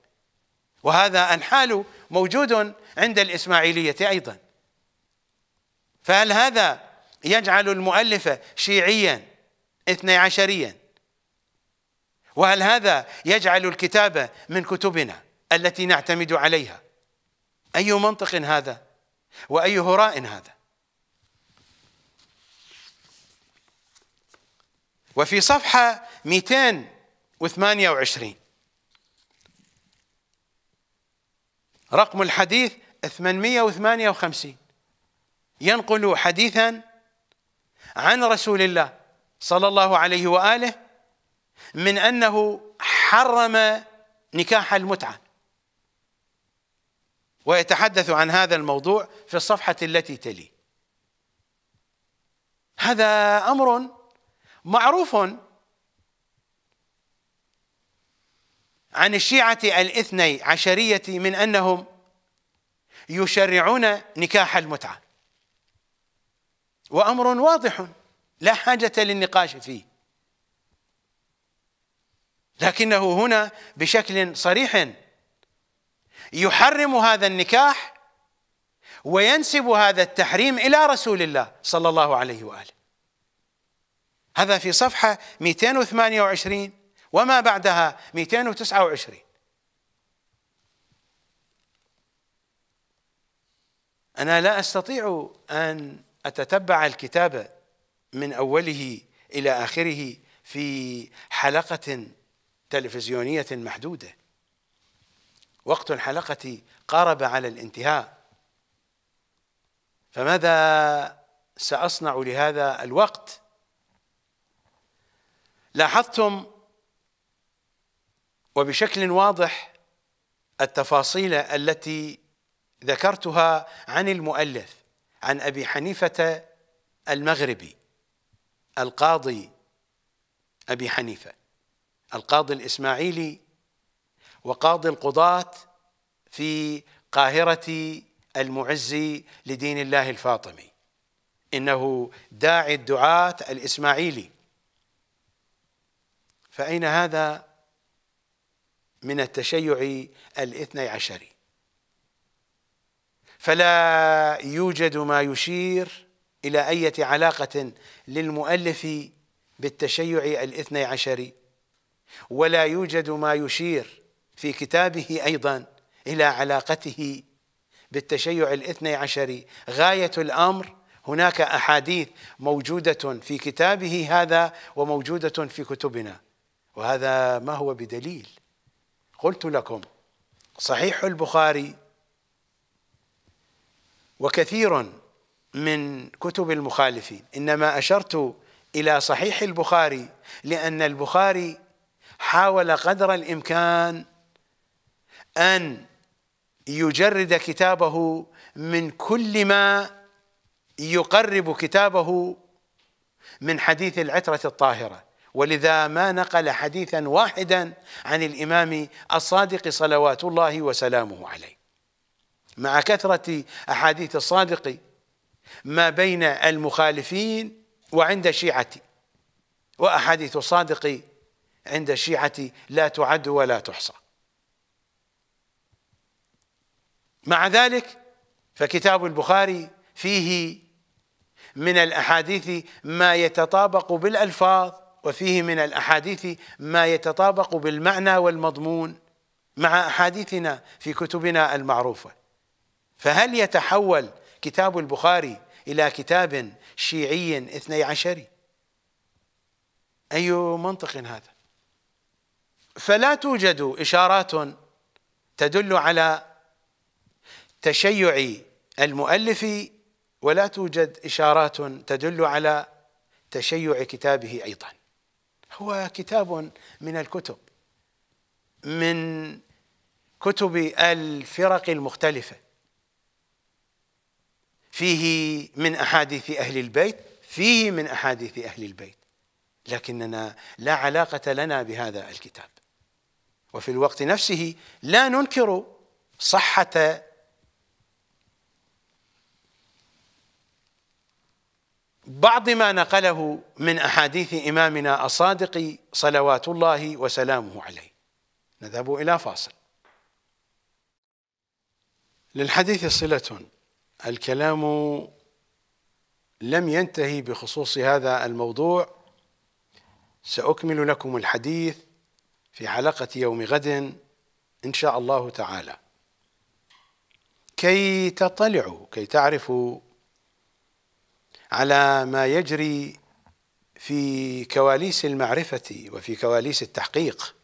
وهذا الحال موجود عند الاسماعيليه ايضا فهل هذا يجعل المؤلف شيعيا اثني عشريا وهل هذا يجعل الكتابة من كتبنا التي نعتمد عليها أي منطق هذا وأي هراء هذا وفي صفحة 228 رقم الحديث 858 ينقل حديثا عن رسول الله صلى الله عليه واله من انه حرم نكاح المتعه ويتحدث عن هذا الموضوع في الصفحه التي تلي هذا امر معروف عن الشيعه الاثني عشريه من انهم يشرعون نكاح المتعه وامر واضح لا حاجة للنقاش فيه لكنه هنا بشكل صريح يحرم هذا النكاح وينسب هذا التحريم إلى رسول الله صلى الله عليه وآله هذا في صفحة 228 وما بعدها 229 أنا لا أستطيع أن أتتبع الكتابة من اوله الى اخره في حلقه تلفزيونيه محدوده وقت الحلقه قارب على الانتهاء فماذا ساصنع لهذا الوقت لاحظتم وبشكل واضح التفاصيل التي ذكرتها عن المؤلف عن ابي حنيفه المغربي القاضي أبي حنيفة القاضي الإسماعيلي وقاضي القضاة في قاهرة المعز لدين الله الفاطمي إنه داعي الدعاة الإسماعيلي فأين هذا من التشيع الاثني عشري فلا يوجد ما يشير إلى أية علاقة للمؤلف بالتشيع الاثني عشري ولا يوجد ما يشير في كتابه أيضا إلى علاقته بالتشيع الاثني عشري غاية الأمر هناك أحاديث موجودة في كتابه هذا وموجودة في كتبنا وهذا ما هو بدليل قلت لكم صحيح البخاري وكثير من كتب المخالفين إنما أشرت إلى صحيح البخاري لأن البخاري حاول قدر الإمكان أن يجرد كتابه من كل ما يقرب كتابه من حديث العترة الطاهرة ولذا ما نقل حديثا واحدا عن الإمام الصادق صلوات الله وسلامه عليه مع كثرة أحاديث الصادق ما بين المخالفين وعند شيعتي وأحاديث الصادق عند شيعتي لا تعد ولا تحصى مع ذلك فكتاب البخاري فيه من الأحاديث ما يتطابق بالألفاظ وفيه من الأحاديث ما يتطابق بالمعنى والمضمون مع أحاديثنا في كتبنا المعروفة فهل يتحول كتاب البخاري إلى كتاب شيعي اثني عشري أي منطق هذا فلا توجد إشارات تدل على تشيع المؤلف ولا توجد إشارات تدل على تشيع كتابه أيضا هو كتاب من الكتب من كتب الفرق المختلفه فيه من احاديث اهل البيت فيه من احاديث اهل البيت لكننا لا علاقه لنا بهذا الكتاب وفي الوقت نفسه لا ننكر صحه بعض ما نقله من احاديث امامنا الصادق صلوات الله وسلامه عليه نذهب الى فاصل للحديث صله الكلام لم ينتهي بخصوص هذا الموضوع ساكمل لكم الحديث في حلقه يوم غد ان شاء الله تعالى كي تطلعوا كي تعرفوا على ما يجري في كواليس المعرفه وفي كواليس التحقيق